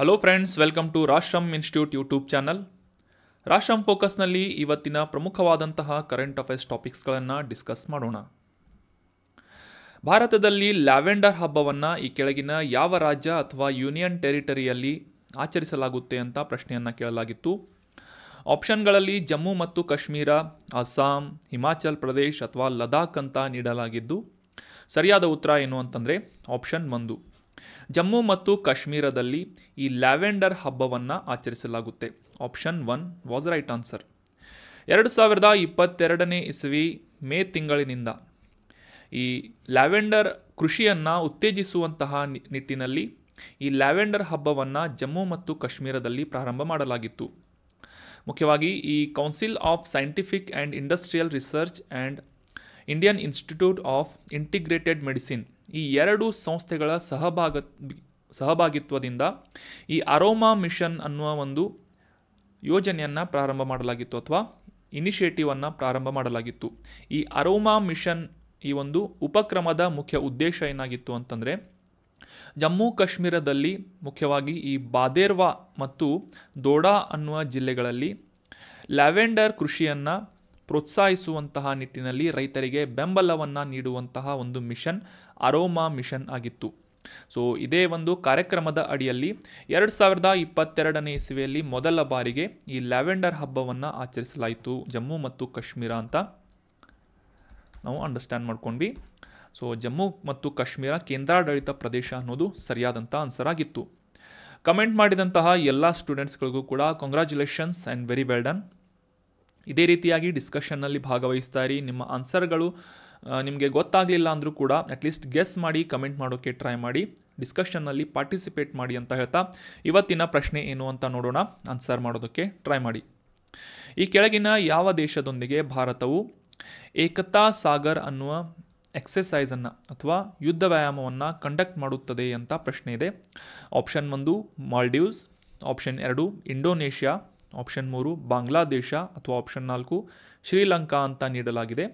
Hello friends welcome to Rashtram institute YouTube channel Rashtram ಫೋಕಸ್ನಲ್ಲಿ ಇವತ್ತಿನ ಪ್ರಮುಖವಾದಂತಹ ಕರೆಂಟ್ ಅಫೇರ್ಸ್ ಟಾಪಿಕ್ಸ್ಗಳನ್ನು ಡಿಸ್ಕಸ್ ಮಾಡೋಣ ಭಾರತದಲ್ಲಿ ಲ್ಯಾವೆಂಡರ್ ಹಬ್ಬವನ್ನು ಈ ಕೆಳಗಿನ ಯಾವ ರಾಜ್ಯ ಅಥವಾ ಯೂನಿಯನ್ ಟೆರಿಟರಿಯಲ್ಲಿ ಆಚರಿಸಲಾಗುತ್ತೆ ಅಂತ ಪ್ರಶ್ನೆಯನ್ನು ಕೇಳಲಾಗಿತ್ತು ಆಪ್ಷನ್ಗಳಲ್ಲಿ ಜಮ್ಮು ಮತ್ತು ಕಾಶ್ಮೀರ ಅಸ್ಸಾಂ ಹಿಮಾಚಲ್ ಪ್ರದೇಶ್ ಅಥವಾ ಲದಾಖ್ ಅಂತ ನೀಡಲಾಗಿದ್ದು ಸರಿಯಾದ ಉತ್ತರ ಏನು ಅಂತಂದರೆ ಆಪ್ಷನ್ ಒಂದು ಜಮ್ಮು ಮತ್ತು ಕಾಶ್ಮೀರದಲ್ಲಿ ಈ ಲ್ಯಾವೆಂಡರ್ ಹಬ್ಬವನ್ನು ಆಚರಿಸಲಾಗುತ್ತೆ option one was right answer ಎರಡು ಸಾವಿರದ ಇಪ್ಪತ್ತೆರಡನೇ ಇಸವಿ ಮೇ ತಿಂಗಳಿನಿಂದ ಈ ಲ್ಯಾವೆಂಡರ್ ಕೃಷಿಯನ್ನು ಉತ್ತೇಜಿಸುವಂತಹ ನಿಟ್ಟಿನಲ್ಲಿ ಈ ಲ್ಯಾವೆಂಡರ್ ಹಬ್ಬವನ್ನು ಜಮ್ಮು ಮತ್ತು ಕಾಶ್ಮೀರದಲ್ಲಿ ಪ್ರಾರಂಭ ಮಾಡಲಾಗಿತ್ತು ಮುಖ್ಯವಾಗಿ ಈ council of scientific and industrial research and Indian institute of integrated medicine ಈ ಎರಡು ಸಂಸ್ಥೆಗಳ ಸಹಭಾಗ ಸಹಭಾಗಿತ್ವದಿಂದ ಈ ಅರೋಮಾ ಮಿಷನ್ ಅನ್ನುವ ಒಂದು ಯೋಜನೆಯನ್ನು ಪ್ರಾರಂಭ ಮಾಡಲಾಗಿತ್ತು ಅಥವಾ ಇನಿಷಿಯೇಟಿವನ್ನು ಪ್ರಾರಂಭ ಮಾಡಲಾಗಿತ್ತು ಈ ಅರೋಮಾ ಮಿಷನ್ ಈ ಒಂದು ಉಪಕ್ರಮದ ಮುಖ್ಯ ಉದ್ದೇಶ ಏನಾಗಿತ್ತು ಅಂತಂದರೆ ಜಮ್ಮು ಕಾಶ್ಮೀರದಲ್ಲಿ ಮುಖ್ಯವಾಗಿ ಈ ಬಾದೇರ್ವಾ ಮತ್ತು ದೋಡಾ ಅನ್ನುವ ಜಿಲ್ಲೆಗಳಲ್ಲಿ ಲ್ಯಾವೆಂಡರ್ ಕೃಷಿಯನ್ನು ಪ್ರೋತ್ಸಾಹಿಸುವಂತಹ ನಿಟ್ಟಿನಲ್ಲಿ ರೈತರಿಗೆ ಬೆಂಬಲವನ್ನು ನೀಡುವಂತಹ ಒಂದು ಮಿಷನ್ ಅರೋಮಾ ಮಿಷನ್ ಆಗಿತ್ತು ಸೊ ಇದೇ ಒಂದು ಕಾರ್ಯಕ್ರಮದ ಅಡಿಯಲ್ಲಿ ಎರಡು ಸಾವಿರದ ಇಪ್ಪತ್ತೆರಡನೇ ಇಸವಿಯಲ್ಲಿ ಮೊದಲ ಬಾರಿಗೆ ಈ ಲ್ಯಾವೆಂಡರ್ ಹಬ್ಬವನ್ನು ಆಚರಿಸಲಾಯಿತು ಜಮ್ಮು ಮತ್ತು ಕಾಶ್ಮೀರ ಅಂತ ನಾವು ಅಂಡರ್ಸ್ಟ್ಯಾಂಡ್ ಮಾಡ್ಕೊಂಡ್ವಿ ಸೊ ಜಮ್ಮು ಮತ್ತು ಕಾಶ್ಮೀರ ಕೇಂದ್ರಾಡಳಿತ ಪ್ರದೇಶ ಅನ್ನೋದು ಸರಿಯಾದಂಥ ಆನ್ಸರ್ ಆಗಿತ್ತು ಕಮೆಂಟ್ ಮಾಡಿದಂತಹ ಎಲ್ಲ ಸ್ಟೂಡೆಂಟ್ಸ್ಗಳಿಗೂ ಕೂಡ congratulations and very well done ಇದೇ ರೀತಿಯಾಗಿ ಡಿಸ್ಕಷನ್ನಲ್ಲಿ ಭಾಗವಹಿಸ್ತಾ ಇರಿ ನಿಮ್ಮ ಆನ್ಸರ್ಗಳು ನಿಮಗೆ ಗೊತ್ತಾಗಲಿಲ್ಲ ಅಂದರೂ ಕೂಡ ಅಟ್ಲೀಸ್ಟ್ ಗೆಸ್ ಮಾಡಿ ಕಮೆಂಟ್ ಮಾಡೋಕ್ಕೆ ಟ್ರೈ ಮಾಡಿ ಡಿಸ್ಕಷನ್ನಲ್ಲಿ ಪಾರ್ಟಿಸಿಪೇಟ್ ಮಾಡಿ ಅಂತ ಹೇಳ್ತಾ ಇವತ್ತಿನ ಪ್ರಶ್ನೆ ಏನು ಅಂತ ನೋಡೋಣ ಆನ್ಸರ್ ಮಾಡೋದಕ್ಕೆ ಟ್ರೈ ಮಾಡಿ ಈ ಕೆಳಗಿನ ಯಾವ ದೇಶದೊಂದಿಗೆ ಭಾರತವು ಏಕತಾ ಸಾಗರ್ ಅನ್ನುವ ಎಕ್ಸಸೈಸನ್ನು ಅಥವಾ ಯುದ್ಧ ವ್ಯಾಯಾಮವನ್ನು ಕಂಡಕ್ಟ್ ಮಾಡುತ್ತದೆ ಅಂತ ಪ್ರಶ್ನೆ ಇದೆ ಆಪ್ಷನ್ ಒಂದು ಮಾಲ್ಡೀವ್ಸ್ ಆಪ್ಷನ್ ಎರಡು ಇಂಡೋನೇಷ್ಯಾ ಆಪ್ಷನ್ ಮೂರು ಬಾಂಗ್ಲಾದೇಶ ಅಥವಾ ಆಪ್ಷನ್ ನಾಲ್ಕು ಶ್ರೀಲಂಕಾ ಅಂತ ನೀಡಲಾಗಿದೆ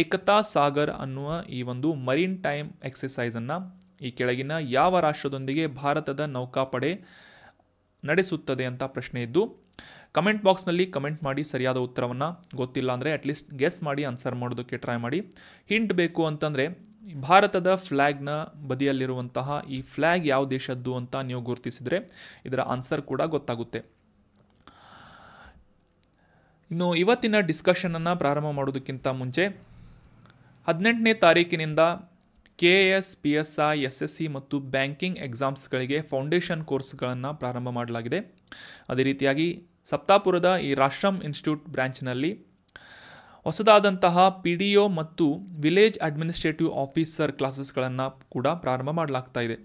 ಏಕತಾ ಸಾಗರ್ ಅನ್ನುವ ಈ ಒಂದು ಮರೀನ್ ಟೈಮ್ ಎಕ್ಸಸೈಸನ್ನು ಈ ಕೆಳಗಿನ ಯಾವ ರಾಷ್ಟ್ರದೊಂದಿಗೆ ಭಾರತದ ನೌಕಾಪಡೆ ನಡೆಸುತ್ತದೆ ಅಂತ ಪ್ರಶ್ನೆ ಇದ್ದು ಕಮೆಂಟ್ ಬಾಕ್ಸ್ನಲ್ಲಿ ಕಮೆಂಟ್ ಮಾಡಿ ಸರಿಯಾದ ಉತ್ತರವನ್ನು ಗೊತ್ತಿಲ್ಲ ಅಂದರೆ ಅಟ್ಲೀಸ್ಟ್ ಗೆಸ್ ಮಾಡಿ ಆನ್ಸರ್ ಮಾಡೋದಕ್ಕೆ ಟ್ರೈ ಮಾಡಿ ಹಿಂಟ್ ಬೇಕು ಅಂತಂದರೆ ಭಾರತದ ಫ್ಲ್ಯಾಗ್ನ ಬದಿಯಲ್ಲಿರುವಂತಹ ಈ ಫ್ಲ್ಯಾಗ್ ಯಾವ ದೇಶದ್ದು ಅಂತ ನೀವು ಗುರುತಿಸಿದರೆ ಇದರ ಆನ್ಸರ್ ಕೂಡ ಗೊತ್ತಾಗುತ್ತೆ ಇನ್ನು ಇವತ್ತಿನ ಡಿಸ್ಕಷನನ್ನು ಪ್ರಾರಂಭ ಮಾಡೋದಕ್ಕಿಂತ ಮುಂಚೆ ಹದಿನೆಂಟನೇ ತಾರೀಕಿನಿಂದ K S P S I S S C ಮತ್ತು ಬ್ಯಾಂಕಿಂಗ್ ಎಕ್ಸಾಮ್ಸ್ಗಳಿಗೆ ಫೌಂಡೇಶನ್ ಕೋರ್ಸ್ಗಳನ್ನು ಪ್ರಾರಂಭ ಮಾಡಲಾಗಿದೆ ಅದೇ ರೀತಿಯಾಗಿ ಸಪ್ತಾಪುರದ ಈ ರಾಷ್ಟ್ರಮ್ ಇನ್ಸ್ಟಿಟ್ಯೂಟ್ ಬ್ರ್ಯಾಂಚ್ನಲ್ಲಿ ಹೊಸದಾದಂತಹ ಪಿ ಡಿ ಒ ಮತ್ತು ವಿಲೇಜ್ ಅಡ್ಮಿನಿಸ್ಟ್ರೇಟಿವ್ ಆಫೀಸರ್ ಕ್ಲಾಸಸ್ಗಳನ್ನು ಕೂಡ ಪ್ರಾರಂಭ ಮಾಡಲಾಗ್ತಾ ಇದೆ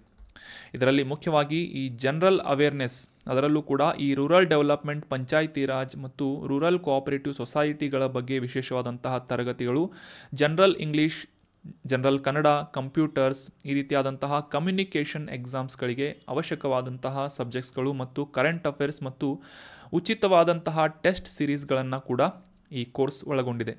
ಇದರಲ್ಲಿ ಮುಖ್ಯವಾಗಿ ಈ ಜನರಲ್ ಅವೇರ್ನೆಸ್ ಅದರಲ್ಲೂ ಕೂಡ ಈ ರೂರಲ್ ಡೆವಲಪ್ಮೆಂಟ್ ಪಂಚಾಯತಿ ರಾಜ್ ಮತ್ತು ರೂರಲ್ ಕೋಆಪರೇಟಿವ್ ಸೊಸೈಟಿಗಳ ಬಗ್ಗೆ ವಿಶೇಷವಾದಂತಹ ತರಗತಿಗಳು general English general Kannada computers ಈ ರೀತಿಯಾದಂತಹ ಕಮ್ಯುನಿಕೇಷನ್ ಎಕ್ಸಾಮ್ಸ್ಗಳಿಗೆ ಅವಶ್ಯಕವಾದಂತಹ ಸಬ್ಜೆಕ್ಟ್ಸ್ಗಳು ಮತ್ತು ಕರೆಂಟ್ ಅಫೇರ್ಸ್ ಮತ್ತು ಉಚಿತವಾದಂತಹ ಟೆಸ್ಟ್ ಸಿರೀಸ್ಗಳನ್ನು ಕೂಡ ಈ ಕೋರ್ಸ್ ಒಳಗೊಂಡಿದೆ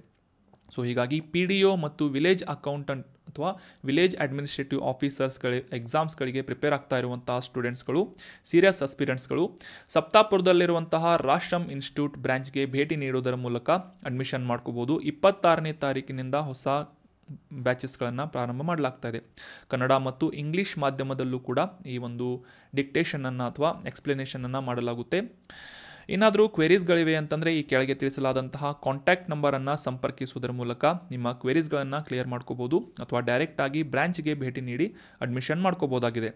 ಸೊ ಹೀಗಾಗಿ ಪಿ ಡಿ ಒ ಮತ್ತು ವಿಲೇಜ್ ಅಕೌಂಟೆಂಟ್ ಅಥವಾ ವಿಲೇಜ್ ಅಡ್ಮಿನಿಸ್ಟ್ರೇಟಿವ್ ಆಫೀಸರ್ಸ್ಗಳ ಎಕ್ಸಾಮ್ಸ್ಗಳಿಗೆ ಪ್ರಿಪೇರ್ ಆಗ್ತಾ ಇರುವಂತಹ ಸ್ಟೂಡೆಂಟ್ಸ್ಗಳು ಸೀರಿಯಸ್ ಅಸ್ಪಿರೆಂಟ್ಸ್ಗಳು ಸಪ್ತಾಪುರದಲ್ಲಿರುವಂತಹ ರಾಷ್ಟ್ರಮ್ ಇನ್ಸ್ಟಿಟ್ಯೂಟ್ ಬ್ರ್ಯಾಂಚ್ಗೆ ಭೇಟಿ ನೀಡುವುದರ ಮೂಲಕ ಅಡ್ಮಿಷನ್ ಮಾಡ್ಕೋಬೋದು ಇಪ್ಪತ್ತಾರನೇ ತಾರೀಕಿನಿಂದ ಹೊಸ ಬ್ಯಾಚಸ್ಗಳನ್ನು ಪ್ರಾರಂಭ ಮಾಡಲಾಗ್ತಾ ಇದೆ ಕನ್ನಡ ಮತ್ತು ಇಂಗ್ಲೀಷ್ ಮಾಧ್ಯಮದಲ್ಲೂ ಕೂಡ ಈ ಒಂದು ಡಿಕ್ಟೇಷನನ್ನು ಅಥವಾ ಎಕ್ಸ್ಪ್ಲನೇಷನನ್ನು ಮಾಡಲಾಗುತ್ತೆ ಏನಾದರೂ ಕ್ವೆರೀಸ್ಗಳಿವೆ ಅಂತಂದರೆ ಈ ಕೆಳಗೆ ತಿಳಿಸಲಾದಂತಹ ಕಾಂಟ್ಯಾಕ್ಟ್ ನಂಬರನ್ನು ಸಂಪರ್ಕಿಸುವುದರ ಮೂಲಕ ನಿಮ್ಮ ಕ್ವೆರೀಸ್ಗಳನ್ನು ಕ್ಲಿಯರ್ ಮಾಡ್ಕೋಬೋದು ಅಥವಾ ಡೈರೆಕ್ಟಾಗಿ ಬ್ರ್ಯಾಂಚ್ಗೆ ಭೇಟಿ ನೀಡಿ ಅಡ್ಮಿಷನ್ ಮಾಡ್ಕೋಬೋದಾಗಿದೆ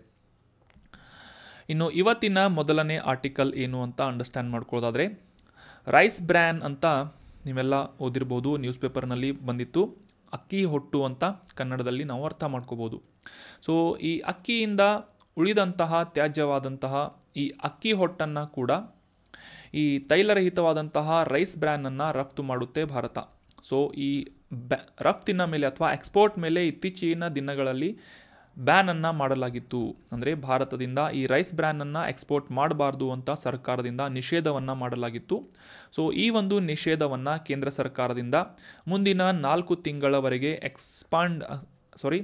ಇನ್ನು ಇವತ್ತಿನ ಮೊದಲನೇ ಆರ್ಟಿಕಲ್ ಏನು ಅಂತ ಅಂಡರ್ಸ್ಟ್ಯಾಂಡ್ ಮಾಡ್ಕೊಳ್ಳೋದಾದರೆ ರೈಸ್ ಬ್ರ್ಯಾನ್ ಅಂತ ನೀವೆಲ್ಲ ಓದಿರ್ಬೋದು ನ್ಯೂಸ್ ಪೇಪರ್ನಲ್ಲಿ ಬಂದಿತ್ತು ಅಕ್ಕಿ ಹೊಟ್ಟು ಅಂತ ಕನ್ನಡದಲ್ಲಿ ನಾವು ಅರ್ಥ ಮಾಡ್ಕೋಬೋದು ಸೊ ಈ ಅಕ್ಕಿಯಿಂದ ಉಳಿದಂತಹ ತ್ಯಾಜ್ಯವಾದಂತಹ ಈ ಅಕ್ಕಿ ಹೊಟ್ಟನ್ನು ಕೂಡ ಈ ತೈಲರಹಿತವಾದಂತಹ ರೈಸ್ ಬ್ರ್ಯಾನನ್ನು ರಫ್ತು ಮಾಡುತ್ತೆ ಭಾರತ ಸೊ ಈ ಬ್ಯಾ ರಫ್ತಿನ ಮೇಲೆ ಅಥವಾ ಎಕ್ಸ್ಪೋರ್ಟ್ ಮೇಲೆ ಇತ್ತೀಚಿನ ದಿನಗಳಲ್ಲಿ ಬ್ಯಾನನ್ನು ಮಾಡಲಾಗಿತ್ತು ಅಂದರೆ ಭಾರತದಿಂದ ಈ ರೈಸ್ ಬ್ರ್ಯಾನನ್ನು ಎಕ್ಸ್ಪೋರ್ಟ್ ಮಾಡಬಾರ್ದು ಅಂತ ಸರ್ಕಾರದಿಂದ ನಿಷೇಧವನ್ನು ಮಾಡಲಾಗಿತ್ತು ಸೊ ಈ ಒಂದು ನಿಷೇಧವನ್ನು ಕೇಂದ್ರ ಸರ್ಕಾರದಿಂದ ಮುಂದಿನ ನಾಲ್ಕು ತಿಂಗಳವರೆಗೆ ಎಕ್ಸ್ಪಾಂಡ್ ಸಾರಿ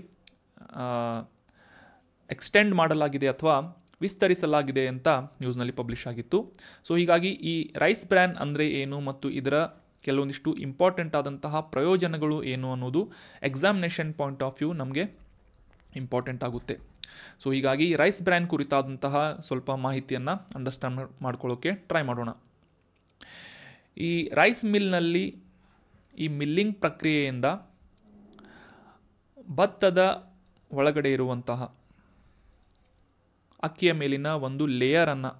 ಎಕ್ಸ್ಟೆಂಡ್ ಮಾಡಲಾಗಿದೆ ಅಥವಾ ವಿಸ್ತರಿಸಲಾಗಿದೆ ಅಂತ ನ್ಯೂಸ್ನಲ್ಲಿ ಪಬ್ಲಿಷ್ ಆಗಿತ್ತು ಸೊ ಹೀಗಾಗಿ ಈ ರೈಸ್ ಬ್ರ್ಯಾನ್ ಅಂದರೆ ಏನು ಮತ್ತು ಇದರ ಕೆಲವೊಂದಿಷ್ಟು ಇಂಪಾರ್ಟೆಂಟ್ ಆದಂತಹ ಪ್ರಯೋಜನಗಳು ಏನು ಅನ್ನೋದು ಎಕ್ಸಾಮಿನೇಷನ್ ಪಾಯಿಂಟ್ ಆಫ್ ವ್ಯೂ ನಮಗೆ ಇಂಪಾರ್ಟೆಂಟ್ ಆಗುತ್ತೆ ಸೊ ಹೀಗಾಗಿ ರೈಸ್ ಬ್ರ್ಯಾನ್ ಕುರಿತಾದಂತಹ ಸ್ವಲ್ಪ ಮಾಹಿತಿಯನ್ನು ಅಂಡರ್ಸ್ಟ್ಯಾಂಡ್ ಮಾಡ್ಕೊಳ್ಳೋಕ್ಕೆ ಟ್ರೈ ಮಾಡೋಣ ಈ ರೈಸ್ ಮಿಲ್ನಲ್ಲಿ ಈ ಮಿಲ್ಲಿಂಗ್ ಪ್ರಕ್ರಿಯೆಯಿಂದ ಭತ್ತದ ಒಳಗಡೆ ಇರುವಂತಹ ಅಕ್ಕಿಯ ಮೇಲಿನ ಒಂದು ಲೇಯರನ್ನು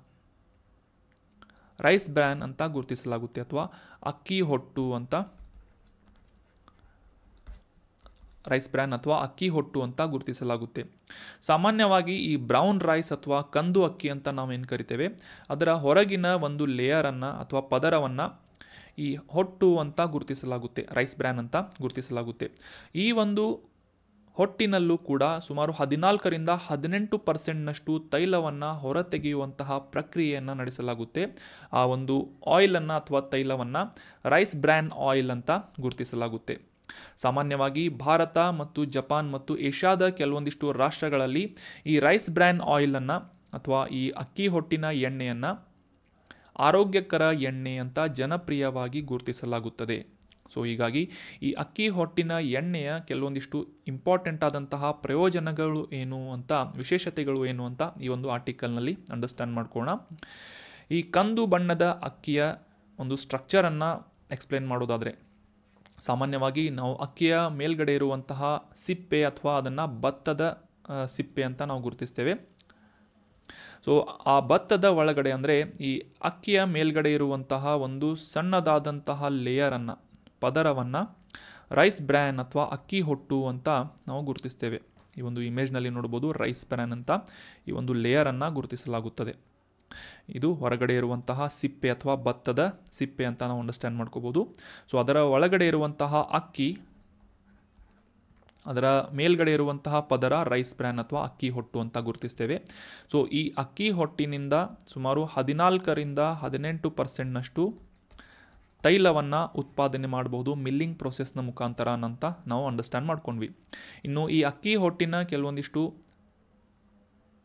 ರೈಸ್ ಬ್ರ್ಯಾನ್ ಅಂತ ಗುರುತಿಸಲಾಗುತ್ತೆ ಅಥವಾ ಅಕ್ಕಿ ಹೊಟ್ಟು ಅಂತ ರೈಸ್ ಬ್ರ್ಯಾನ್ ಅಥವಾ ಅಕ್ಕಿ ಹೊಟ್ಟು ಅಂತ ಗುರುತಿಸಲಾಗುತ್ತೆ ಸಾಮಾನ್ಯವಾಗಿ ಈ ಬ್ರೌನ್ ರೈಸ್ ಅಥವಾ ಕಂದು ಅಕ್ಕಿ ಅಂತ ನಾವು ಏನು ಕರಿತೇವೆ ಅದರ ಹೊರಗಿನ ಒಂದು ಲೇಯರನ್ನು ಅಥವಾ ಪದರವನ್ನು ಈ ಹೊಟ್ಟು ಅಂತ ಗುರುತಿಸಲಾಗುತ್ತೆ ರೈಸ್ ಬ್ರ್ಯಾನ್ ಅಂತ ಗುರುತಿಸಲಾಗುತ್ತೆ ಈ ಒಂದು ಹೊಟ್ಟಿನಲ್ಲೂ ಕೂಡ ಸುಮಾರು ಹದಿನಾಲ್ಕರಿಂದ ಹದಿನೆಂಟು ಪರ್ಸೆಂಟ್ನಷ್ಟು ತೈಲವನ್ನು ಹೊರತೆಗೆಯುವಂತಹ ಪ್ರಕ್ರಿಯೆಯನ್ನು ನಡೆಸಲಾಗುತ್ತೆ ಆ ಒಂದು ಆಯಿಲನ್ನು ಅಥವಾ ತೈಲವನ್ನು ರೈಸ್ ಬ್ರ್ಯಾನ್ ಆಯಿಲ್ ಅಂತ ಗುರುತಿಸಲಾಗುತ್ತೆ ಸಾಮಾನ್ಯವಾಗಿ ಭಾರತ ಮತ್ತು ಜಪಾನ್ ಮತ್ತು ಏಷ್ಯಾದ ಕೆಲವೊಂದಿಷ್ಟು ರಾಷ್ಟ್ರಗಳಲ್ಲಿ ಈ ರೈಸ್ ಬ್ರ್ಯಾನ್ ಆಯಿಲನ್ನು ಅಥವಾ ಈ ಅಕ್ಕಿ ಹೊಟ್ಟಿನ ಎಣ್ಣೆಯನ್ನು ಆರೋಗ್ಯಕರ ಎಣ್ಣೆ ಅಂತ ಜನಪ್ರಿಯವಾಗಿ ಗುರುತಿಸಲಾಗುತ್ತದೆ ಸೊ ಹೀಗಾಗಿ ಈ ಅಕ್ಕಿ ಹೊಟ್ಟಿನ ಎಣ್ಣೆಯ ಕೆಲವೊಂದಿಷ್ಟು ಇಂಪಾರ್ಟೆಂಟ್ ಆದಂತಹ ಪ್ರಯೋಜನಗಳು ಏನು ಅಂತ ವಿಶೇಷತೆಗಳು ಏನು ಅಂತ ಈ ಒಂದು ಆರ್ಟಿಕಲ್ನಲ್ಲಿ ಅಂಡರ್ಸ್ಟ್ಯಾಂಡ್ ಮಾಡ್ಕೋಣ ಈ ಕಂದು ಬಣ್ಣದ ಅಕ್ಕಿಯ ಒಂದು ಸ್ಟ್ರಕ್ಚರನ್ನು ಎಕ್ಸ್ಪ್ಲೇನ್ ಮಾಡೋದಾದರೆ ಸಾಮಾನ್ಯವಾಗಿ ನಾವು ಅಕ್ಕಿಯ ಮೇಲ್ಗಡೆ ಇರುವಂತಹ ಸಿಪ್ಪೆ ಅಥವಾ ಅದನ್ನು ಭತ್ತದ ಸಿಪ್ಪೆ ಅಂತ ನಾವು ಗುರುತಿಸ್ತೇವೆ ಸೊ ಆ ಭತ್ತದ ಒಳಗಡೆ ಅಂದರೆ ಈ ಅಕ್ಕಿಯ ಮೇಲ್ಗಡೆ ಇರುವಂತಹ ಒಂದು ಸಣ್ಣದಾದಂತಹ ಲೇಯರನ್ನು ಪದರವನ್ನು ರೈಸ್ ಬ್ರ್ಯಾನ್ ಅಥವಾ ಅಕ್ಕಿ ಹೊಟ್ಟು ಅಂತ ನಾವು ಗುರುತಿಸ್ತೇವೆ ಈ ಒಂದು ಇಮೇಜ್ನಲ್ಲಿ ನೋಡ್ಬೋದು ರೈಸ್ ಬ್ರ್ಯಾನ್ ಅಂತ ಈ ಒಂದು ಲೇಯರನ್ನು ಗುರುತಿಸಲಾಗುತ್ತದೆ ಇದು ಹೊರಗಡೆ ಇರುವಂತಹ ಸಿಪ್ಪೆ ಅಥವಾ ಭತ್ತದ ಸಿಪ್ಪೆ ಅಂತ ನಾವು ಅಂಡರ್ಸ್ಟ್ಯಾಂಡ್ ಮಾಡ್ಕೋಬೋದು ಸೊ ಅದರ ಒಳಗಡೆ ಇರುವಂತಹ ಅಕ್ಕಿ ಅದರ ಮೇಲ್ಗಡೆ ಇರುವಂತಹ ಪದರ ರೈಸ್ ಬ್ರ್ಯಾನ್ ಅಥವಾ ಅಕ್ಕಿ ಹೊಟ್ಟು ಅಂತ ಗುರುತಿಸ್ತೇವೆ ಸೊ ಈ ಅಕ್ಕಿ ಹೊಟ್ಟಿನಿಂದ ಸುಮಾರು ಹದಿನಾಲ್ಕರಿಂದ ಹದಿನೆಂಟು ಪರ್ಸೆಂಟ್ನಷ್ಟು ತೈಲವನ್ನು ಉತ್ಪಾದನೆ ಮಾಡಬಹುದು ಮಿಲ್ಲಿಂಗ್ ಪ್ರೊಸೆಸ್ನ ಮುಖಾಂತರ ಅಂತ ನಾವು ಅಂಡರ್ಸ್ಟ್ಯಾಂಡ್ ಮಾಡ್ಕೊಂಡ್ವಿ ಇನ್ನು ಈ ಅಕ್ಕಿ ಹೊಟ್ಟಿನ ಕೆಲವೊಂದಿಷ್ಟು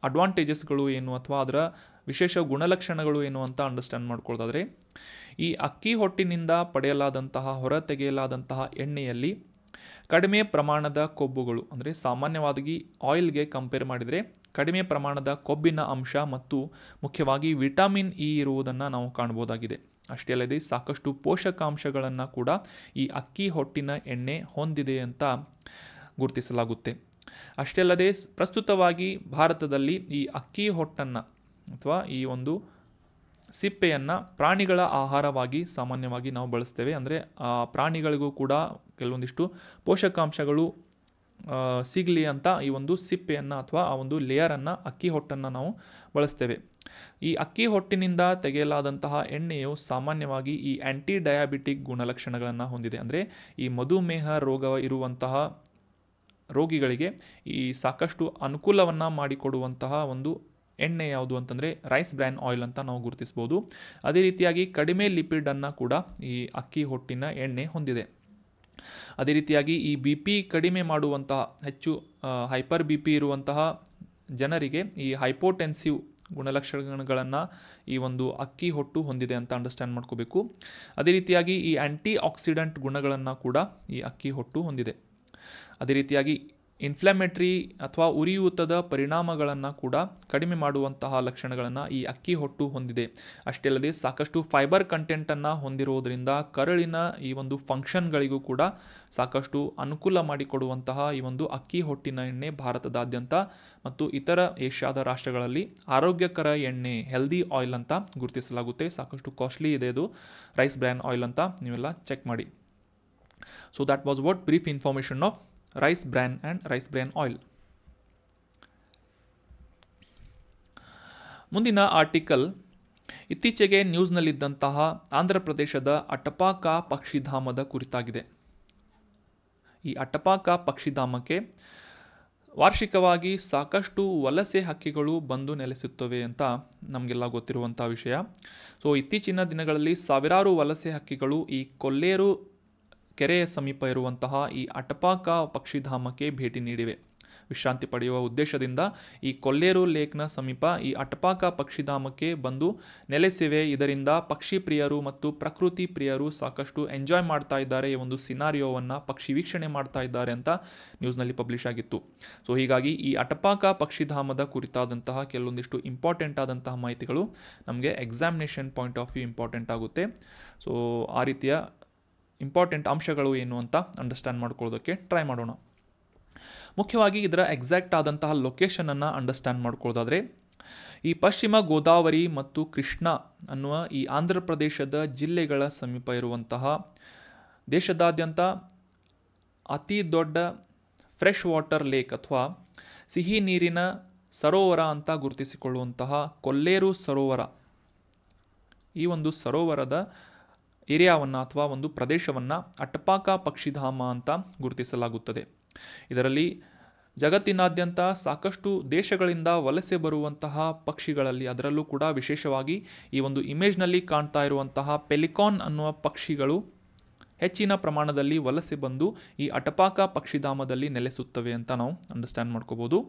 ಅಡ್ವಾಂಟೇಜಸ್ಗಳು ಏನು ಅಥವಾ ಅದರ ವಿಶೇಷ ಗುಣಲಕ್ಷಣಗಳು ಏನು ಅಂತ ಅಂಡರ್ಸ್ಟ್ಯಾಂಡ್ ಮಾಡ್ಕೊಳ್ಳೋದಾದರೆ ಈ ಅಕ್ಕಿ ಹೊಟ್ಟಿನಿಂದ ಪಡೆಯಲಾದಂತಹ ತೆಗೆಯಲಾದಂತಹ ಎಣ್ಣೆಯಲ್ಲಿ ಕಡಿಮೆ ಪ್ರಮಾಣದ ಕೊಬ್ಬುಗಳು ಅಂದರೆ ಸಾಮಾನ್ಯವಾಗಿ ಆಯಿಲ್ಗೆ ಕಂಪೇರ್ ಮಾಡಿದರೆ ಕಡಿಮೆ ಪ್ರಮಾಣದ ಕೊಬ್ಬಿನ ಅಂಶ ಮತ್ತು ಮುಖ್ಯವಾಗಿ ವಿಟಮಿನ್ ಇ e ಇರುವುದನ್ನು ನಾವು ಕಾಣ್ಬೋದಾಗಿದೆ ಅಷ್ಟೇ ಅಲ್ಲದೆ ಸಾಕಷ್ಟು ಪೋಷಕಾಂಶಗಳನ್ನು ಕೂಡ ಈ ಅಕ್ಕಿ ಹೊಟ್ಟಿನ ಎಣ್ಣೆ ಹೊಂದಿದೆ ಅಂತ ಗುರುತಿಸಲಾಗುತ್ತೆ ಅಷ್ಟೇ ಅಲ್ಲದೆ ಪ್ರಸ್ತುತವಾಗಿ ಭಾರತದಲ್ಲಿ ಈ ಅಕ್ಕಿ ಹೊಟ್ಟನ್ನು ಅಥವಾ ಈ ಒಂದು ಸಿಪ್ಪೆಯನ್ನು ಪ್ರಾಣಿಗಳ ಆಹಾರವಾಗಿ ಸಾಮಾನ್ಯವಾಗಿ ನಾವು ಬಳಸ್ತೇವೆ ಅಂದರೆ ಆ ಪ್ರಾಣಿಗಳಿಗೂ ಕೂಡ ಕೆಲವೊಂದಿಷ್ಟು ಪೋಷಕಾಂಶಗಳು ಸಿಗಲಿ ಅಂತ ಈ ಒಂದು ಸಿಪ್ಪೆಯನ್ನು ಅಥವಾ ಆ ಒಂದು ಲೇಯರನ್ನು ಅಕ್ಕಿ ಹೊಟ್ಟನ್ನು ನಾವು ಬಳಸ್ತೇವೆ ಈ ಅಕ್ಕಿ ಹೊಟ್ಟಿನಿಂದ ತೆಗೆಯಲಾದಂತಹ ಎಣ್ಣೆಯು ಸಾಮಾನ್ಯವಾಗಿ ಈ ಆ್ಯಂಟಿ ಡಯಾಬಿಟಿಕ್ ಗುಣಲಕ್ಷಣಗಳನ್ನು ಹೊಂದಿದೆ ಅಂದರೆ ಈ ಮಧುಮೇಹ ರೋಗ ಇರುವಂತಹ ರೋಗಿಗಳಿಗೆ ಈ ಸಾಕಷ್ಟು ಅನುಕೂಲವನ್ನು ಮಾಡಿಕೊಡುವಂತಹ ಒಂದು ಎಣ್ಣೆ ಯಾವುದು ಅಂತಂದರೆ ರೈಸ್ ಬ್ರ್ಯಾನ್ ಆಯಿಲ್ ಅಂತ ನಾವು ಗುರುತಿಸ್ಬೋದು ಅದೇ ರೀತಿಯಾಗಿ ಕಡಿಮೆ ಲಿಪಿಡನ್ನು ಕೂಡ ಈ ಅಕ್ಕಿ ಹೊಟ್ಟಿನ ಎಣ್ಣೆ ಹೊಂದಿದೆ ಅದೇ ರೀತಿಯಾಗಿ ಈ ಬಿ ಪಿ ಕಡಿಮೆ ಮಾಡುವಂತಹ ಹೆಚ್ಚು ಹೈಪರ್ ಬಿ ಪಿ ಇರುವಂತಹ ಜನರಿಗೆ ಈ ಹೈಪೋಟೆನ್ಸಿವ್ ಗುಣಲಕ್ಷಣಗಳನ್ನು ಈ ಒಂದು ಅಕ್ಕಿ ಹೊಟ್ಟು ಹೊಂದಿದೆ ಅಂತ ಅಂಡರ್ಸ್ಟ್ಯಾಂಡ್ ಮಾಡ್ಕೋಬೇಕು ಅದೇ ರೀತಿಯಾಗಿ ಈ ಆ್ಯಂಟಿ ಆಕ್ಸಿಡೆಂಟ್ ಗುಣಗಳನ್ನು ಕೂಡ ಈ ಅಕ್ಕಿ ಹೊಟ್ಟು ಹೊಂದಿದೆ ಅದೇ ರೀತಿಯಾಗಿ ಇನ್ಫ್ಲಾಮೆಟ್ರಿ ಅಥವಾ ಉರಿಯೂತದ ಪರಿಣಾಮಗಳನ್ನು ಕೂಡ ಕಡಿಮೆ ಮಾಡುವಂತಹ ಲಕ್ಷಣಗಳನ್ನು ಈ ಅಕ್ಕಿ ಹೊಟ್ಟು ಹೊಂದಿದೆ ಅಷ್ಟೇ ಅಲ್ಲದೆ ಸಾಕಷ್ಟು ಫೈಬರ್ ಕಂಟೆಂಟನ್ನು ಹೊಂದಿರುವುದರಿಂದ ಕರಳಿನ ಈ ಒಂದು ಫಂಕ್ಷನ್ಗಳಿಗೂ ಕೂಡ ಸಾಕಷ್ಟು ಅನುಕೂಲ ಮಾಡಿಕೊಡುವಂತಹ ಈ ಒಂದು ಅಕ್ಕಿ ಹೊಟ್ಟಿನ ಎಣ್ಣೆ ಭಾರತದಾದ್ಯಂತ ಮತ್ತು ಇತರ ಏಷ್ಯಾದ ರಾಷ್ಟ್ರಗಳಲ್ಲಿ ಆರೋಗ್ಯಕರ ಎಣ್ಣೆ ಹೆಲ್ದಿ ಆಯಿಲ್ ಅಂತ ಗುರುತಿಸಲಾಗುತ್ತೆ ಸಾಕಷ್ಟು ಕಾಸ್ಟ್ಲಿ ಇದೆ ಇದು ರೈಸ್ ಬ್ರ್ಯಾನ್ ಆಯಿಲ್ ಅಂತ ನೀವೆಲ್ಲ ಚೆಕ್ ಮಾಡಿ so that was what brief information of rice bran and rice bran oil. ಮುಂದಿನ ಆರ್ಟಿಕಲ್ ಇತ್ತೀಚೆಗೆ ನ್ಯೂಸ್ನಲ್ಲಿದ್ದಂತಹ ಆಂಧ್ರ ಪ್ರದೇಶದ ಅಟಪಾಕ ಪಕ್ಷಿಧಾಮದ ಕುರಿತಾಗಿದೆ ಈ ಅಟಪಾಕ ಪಕ್ಷಿಧಾಮಕ್ಕೆ ವಾರ್ಷಿಕವಾಗಿ ಸಾಕಷ್ಟು ವಲಸೆ ಹಕ್ಕಿಗಳು ಬಂದು ನೆಲೆಸುತ್ತವೆ ಅಂತ ನಮಗೆಲ್ಲ ಗೊತ್ತಿರುವಂಥ ವಿಷಯ ಸೊ ಇತ್ತೀಚಿನ ದಿನಗಳಲ್ಲಿ ಸಾವಿರಾರು ವಲಸೆ ಹಕ್ಕಿಗಳು ಈ ಕೊಲ್ಲೇರು ಕೆರೆಯ ಸಮೀಪ ಇರುವಂತಹ ಈ ಅಟಪಾಕ ಪಕ್ಷಿಧಾಮಕ್ಕೆ ಭೇಟಿ ನೀಡಿವೆ ವಿಶ್ರಾಂತಿ ಪಡೆಯುವ ಉದ್ದೇಶದಿಂದ ಈ ಕೊಲ್ಲೇರು ಲೇಕ್ನ ಸಮೀಪ ಈ ಅಟಪಾಕ ಪಕ್ಷಿಧಾಮಕ್ಕೆ ಬಂದು ನೆಲೆಸಿವೆ ಇದರಿಂದ ಪಕ್ಷಿ ಪ್ರಿಯರು ಮತ್ತು ಪ್ರಕೃತಿ ಪ್ರಿಯರು ಸಾಕಷ್ಟು ಎಂಜಾಯ್ ಮಾಡ್ತಾ ಇದ್ದಾರೆ ಈ ಒಂದು ಸಿನಾರಿಯೋವನ್ನು ಪಕ್ಷಿ ವೀಕ್ಷಣೆ ಮಾಡ್ತಾ ಇದ್ದಾರೆ ಅಂತ ನ್ಯೂಸ್ನಲ್ಲಿ ಪಬ್ಲಿಷ್ ಆಗಿತ್ತು ಸೊ ಹೀಗಾಗಿ ಈ ಅಟಪಾಕ ಪಕ್ಷಿಧಾಮದ ಕುರಿತಾದಂತಹ ಕೆಲವೊಂದಿಷ್ಟು ಇಂಪಾರ್ಟೆಂಟ್ ಆದಂತಹ ಮಾಹಿತಿಗಳು ನಮಗೆ examination point of view important ಆಗುತ್ತೆ ಸೊ ಆ ರೀತಿಯ ಇಂಪಾರ್ಟೆಂಟ್ ಅಂಶಗಳು ಏನು ಅಂತ ಅಂಡರ್ಸ್ಟ್ಯಾಂಡ್ ಮಾಡ್ಕೊಳ್ಳೋದಕ್ಕೆ ಟ್ರೈ ಮಾಡೋಣ ಮುಖ್ಯವಾಗಿ ಇದರ ಎಕ್ಸಾಕ್ಟ್ ಆದಂತಹ ಲೊಕೇಶನನ್ನು ಅಂಡರ್ಸ್ಟ್ಯಾಂಡ್ ಮಾಡ್ಕೊಳ್ಳೋದಾದರೆ ಈ ಪಶ್ಚಿಮ ಗೋದಾವರಿ ಮತ್ತು ಕೃಷ್ಣ ಅನ್ನುವ ಈ ಆಂಧ್ರ ಪ್ರದೇಶದ ಜಿಲ್ಲೆಗಳ ಸಮೀಪ ಇರುವಂತಹ ದೇಶದಾದ್ಯಂತ ಅತಿ ದೊಡ್ಡ ಫ್ರೆಶ್ ವಾಟರ್ ಲೇಕ್ ಅಥವಾ ಸಿಹಿ ನೀರಿನ ಸರೋವರ ಅಂತ ಗುರುತಿಸಿಕೊಳ್ಳುವಂತಹ ಕೊಲ್ಲೇರು ಸರೋವರ ಈ ಒಂದು ಸರೋವರದ ಏರಿಯಾವನ್ನು ಅಥವಾ ಒಂದು ಪ್ರದೇಶವನ್ನು ಅಟಪಾಕ ಪಕ್ಷಿಧಾಮ ಅಂತ ಗುರುತಿಸಲಾಗುತ್ತದೆ ಇದರಲ್ಲಿ ಜಗತ್ತಿನಾದ್ಯಂತ ಸಾಕಷ್ಟು ದೇಶಗಳಿಂದ ವಲಸೆ ಬರುವಂತಹ ಪಕ್ಷಿಗಳಲ್ಲಿ ಅದರಲ್ಲೂ ಕೂಡ ವಿಶೇಷವಾಗಿ ಈ ಒಂದು ಇಮೇಜ್ನಲ್ಲಿ ಕಾಣ್ತಾ ಇರುವಂತಹ ಪೆಲಿಕಾನ್ ಅನ್ನುವ ಪಕ್ಷಿಗಳು ಹೆಚ್ಚಿನ ಪ್ರಮಾಣದಲ್ಲಿ ವಲಸೆ ಬಂದು ಈ ಅಟಪಾಕ ಪಕ್ಷಿಧಾಮದಲ್ಲಿ ನೆಲೆಸುತ್ತವೆ ಅಂತ ನಾವು ಅಂಡರ್ಸ್ಟ್ಯಾಂಡ್ ಮಾಡ್ಕೋಬೋದು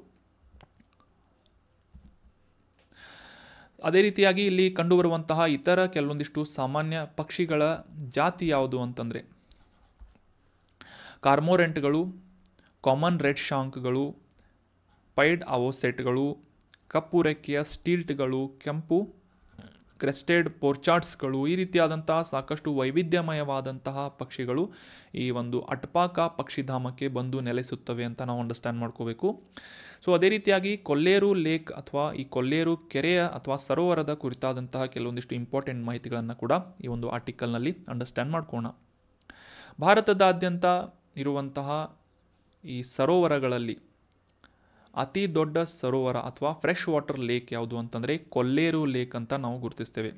ಅದೇ ರೀತಿಯಾಗಿ ಇಲ್ಲಿ ಕಂಡುಬರುವಂತಹ ಇತರ ಕೆಲವೊಂದಿಷ್ಟು ಸಾಮಾನ್ಯ ಪಕ್ಷಿಗಳ ಜಾತಿ ಯಾವುದು ಅಂತಂದರೆ ಕಾರ್ಮೋರೆಂಟ್ಗಳು ಕಾಮನ್ ರೆಡ್ ಶಾಂಕ್ಗಳು ಪೈಡ್ ಅವೋಸೆಟ್ಗಳು ಕಪ್ಪು ರೆಕ್ಕೆಯ ಸ್ಟೀಲ್ಟ್ಗಳು ಕೆಂಪು ಕ್ರೆಸ್ಟೆಡ್ ಪೋರ್ಚಾಟ್ಸ್ಗಳು ಈ ರೀತಿಯಾದಂತಹ ಸಾಕಷ್ಟು ವೈವಿಧ್ಯಮಯವಾದಂತಹ ಪಕ್ಷಿಗಳು ಈ ಒಂದು ಅಟ್ಪಾಕ ಪಕ್ಷಿಧಾಮಕ್ಕೆ ಬಂದು ನೆಲೆಸುತ್ತವೆ ಅಂತ ನಾವು ಅಂಡರ್ಸ್ಟ್ಯಾಂಡ್ ಮಾಡ್ಕೋಬೇಕು ಸೊ ಅದೇ ರೀತಿಯಾಗಿ ಕೊಲ್ಲೇರು ಲೇಕ್ ಅಥವಾ ಈ ಕೊಲ್ಲೇರು ಕೆರೆಯ ಅಥವಾ ಸರೋವರದ ಕುರಿತಾದಂತಹ ಕೆಲವೊಂದಿಷ್ಟು ಇಂಪಾರ್ಟೆಂಟ್ ಮಾಹಿತಿಗಳನ್ನು ಕೂಡ ಈ ಒಂದು ಆರ್ಟಿಕಲ್ನಲ್ಲಿ ಅಂಡರ್ಸ್ಟ್ಯಾಂಡ್ ಮಾಡ್ಕೋಣ ಭಾರತದಾದ್ಯಂತ ಇರುವಂತಹ ಈ ಸರೋವರಗಳಲ್ಲಿ ಅತಿ ದೊಡ್ಡ ಸರೋವರ ಅಥವಾ ಫ್ರೆಶ್ ವಾಟರ್ ಲೇಕ್ ಯಾವುದು ಅಂತಂದರೆ ಕೊಲ್ಲೇರು ಲೇಕ್ ಅಂತ ನಾವು ಗುರುತಿಸ್ತೇವೆ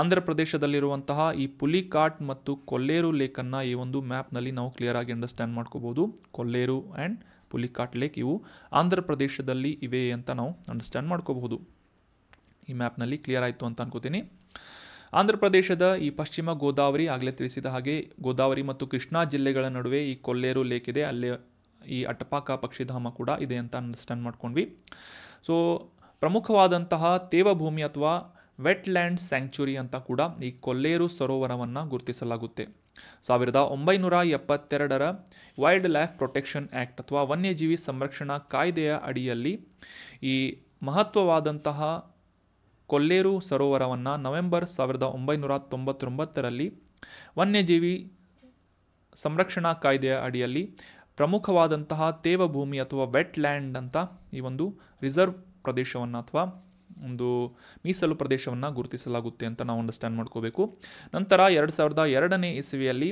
ಆಂಧ್ರ ಪ್ರದೇಶದಲ್ಲಿರುವಂತಹ ಈ ಪುಲಿಕಾಟ್ ಮತ್ತು ಕೊಲ್ಲೇರು ಲೇಕನ್ನು ಈ ಒಂದು ಮ್ಯಾಪ್ನಲ್ಲಿ ನಾವು ಕ್ಲಿಯರ್ ಆಗಿ ಅಂಡರ್ಸ್ಟ್ಯಾಂಡ್ ಮಾಡ್ಕೋಬೋದು ಕೊಲ್ಲೇರು ಆ್ಯಂಡ್ ಪುಲಿಕಾಟ್ ಲೇಕ್ ಇವು ಆಂಧ್ರ ಪ್ರದೇಶದಲ್ಲಿ ಇವೆ ಅಂತ ನಾವು ಅಂಡರ್ಸ್ಟ್ಯಾಂಡ್ ಮಾಡ್ಕೋಬಹುದು ಈ ಮ್ಯಾಪ್ನಲ್ಲಿ ಕ್ಲಿಯರ್ ಆಯಿತು ಅಂತ ಅನ್ಕೋತೀನಿ ಆಂಧ್ರ ಪ್ರದೇಶದ ಈ ಪಶ್ಚಿಮ ಗೋದಾವರಿ ಆಗಲೇ ತಿಳಿಸಿದ ಹಾಗೆ ಗೋದಾವರಿ ಮತ್ತು ಕೃಷ್ಣಾ ಜಿಲ್ಲೆಗಳ ನಡುವೆ ಈ ಕೊಲ್ಲೇರು ಲೇಕ್ ಇದೆ ಅಲ್ಲಿ ಈ ಅಟ್ಟಪಾಕ ಪಕ್ಷಿಧಾಮ ಕೂಡ ಇದೆ ಅಂತ ಅಂಡರ್ಸ್ಟ್ಯಾಂಡ್ ಮಾಡ್ಕೊಂಡ್ವಿ ಸೊ ಪ್ರಮುಖವಾದಂತಹ ತೇವಭೂಮಿ ಅಥವಾ ವೆಟ್ಲ್ಯಾಂಡ್ ಸ್ಯಾಂಕ್ಚುರಿ ಅಂತ ಕೂಡ ಈ ಕೊಲ್ಲೇರು ಸರೋವರವನ್ನು ಗುರುತಿಸಲಾಗುತ್ತೆ ಸಾವಿರದ ಒಂಬೈನೂರ ಎಪ್ಪತ್ತೆರಡರ ವೈಲ್ಡ್ ಲೈಫ್ ಪ್ರೊಟೆಕ್ಷನ್ ಆ್ಯಕ್ಟ್ ಅಥವಾ ವನ್ಯಜೀವಿ ಸಂರಕ್ಷಣಾ ಕಾಯ್ದೆಯ ಅಡಿಯಲ್ಲಿ ಈ ಮಹತ್ವವಾದಂತಹ ಕೊಲ್ಲೇರು ಸರೋವರವನ್ನು ನವೆಂಬರ್ ಸಾವಿರದ ಒಂಬೈನೂರ ತೊಂಬತ್ತೊಂಬತ್ತರಲ್ಲಿ ವನ್ಯಜೀವಿ ಸಂರಕ್ಷಣಾ ಕಾಯ್ದೆಯ ಅಡಿಯಲ್ಲಿ ಪ್ರಮುಖವಾದಂತಹ ತೇವಭೂಮಿ ಅಥವಾ ವೆಟ್ ಲ್ಯಾಂಡ್ ಅಂತ ಈ ಒಂದು ರಿಸರ್ವ್ ಪ್ರದೇಶವನ್ನು ಅಥವಾ ಒಂದು ಮೀಸಲು ಪ್ರದೇಶವನ್ನು ಗುರುತಿಸಲಾಗುತ್ತೆ ಅಂತ ನಾವು ಅಂಡರ್ಸ್ಟ್ಯಾಂಡ್ ಮಾಡ್ಕೋಬೇಕು ನಂತರ ಎರಡು ಸಾವಿರದ ಎರಡನೇ ಇಸವಿಯಲ್ಲಿ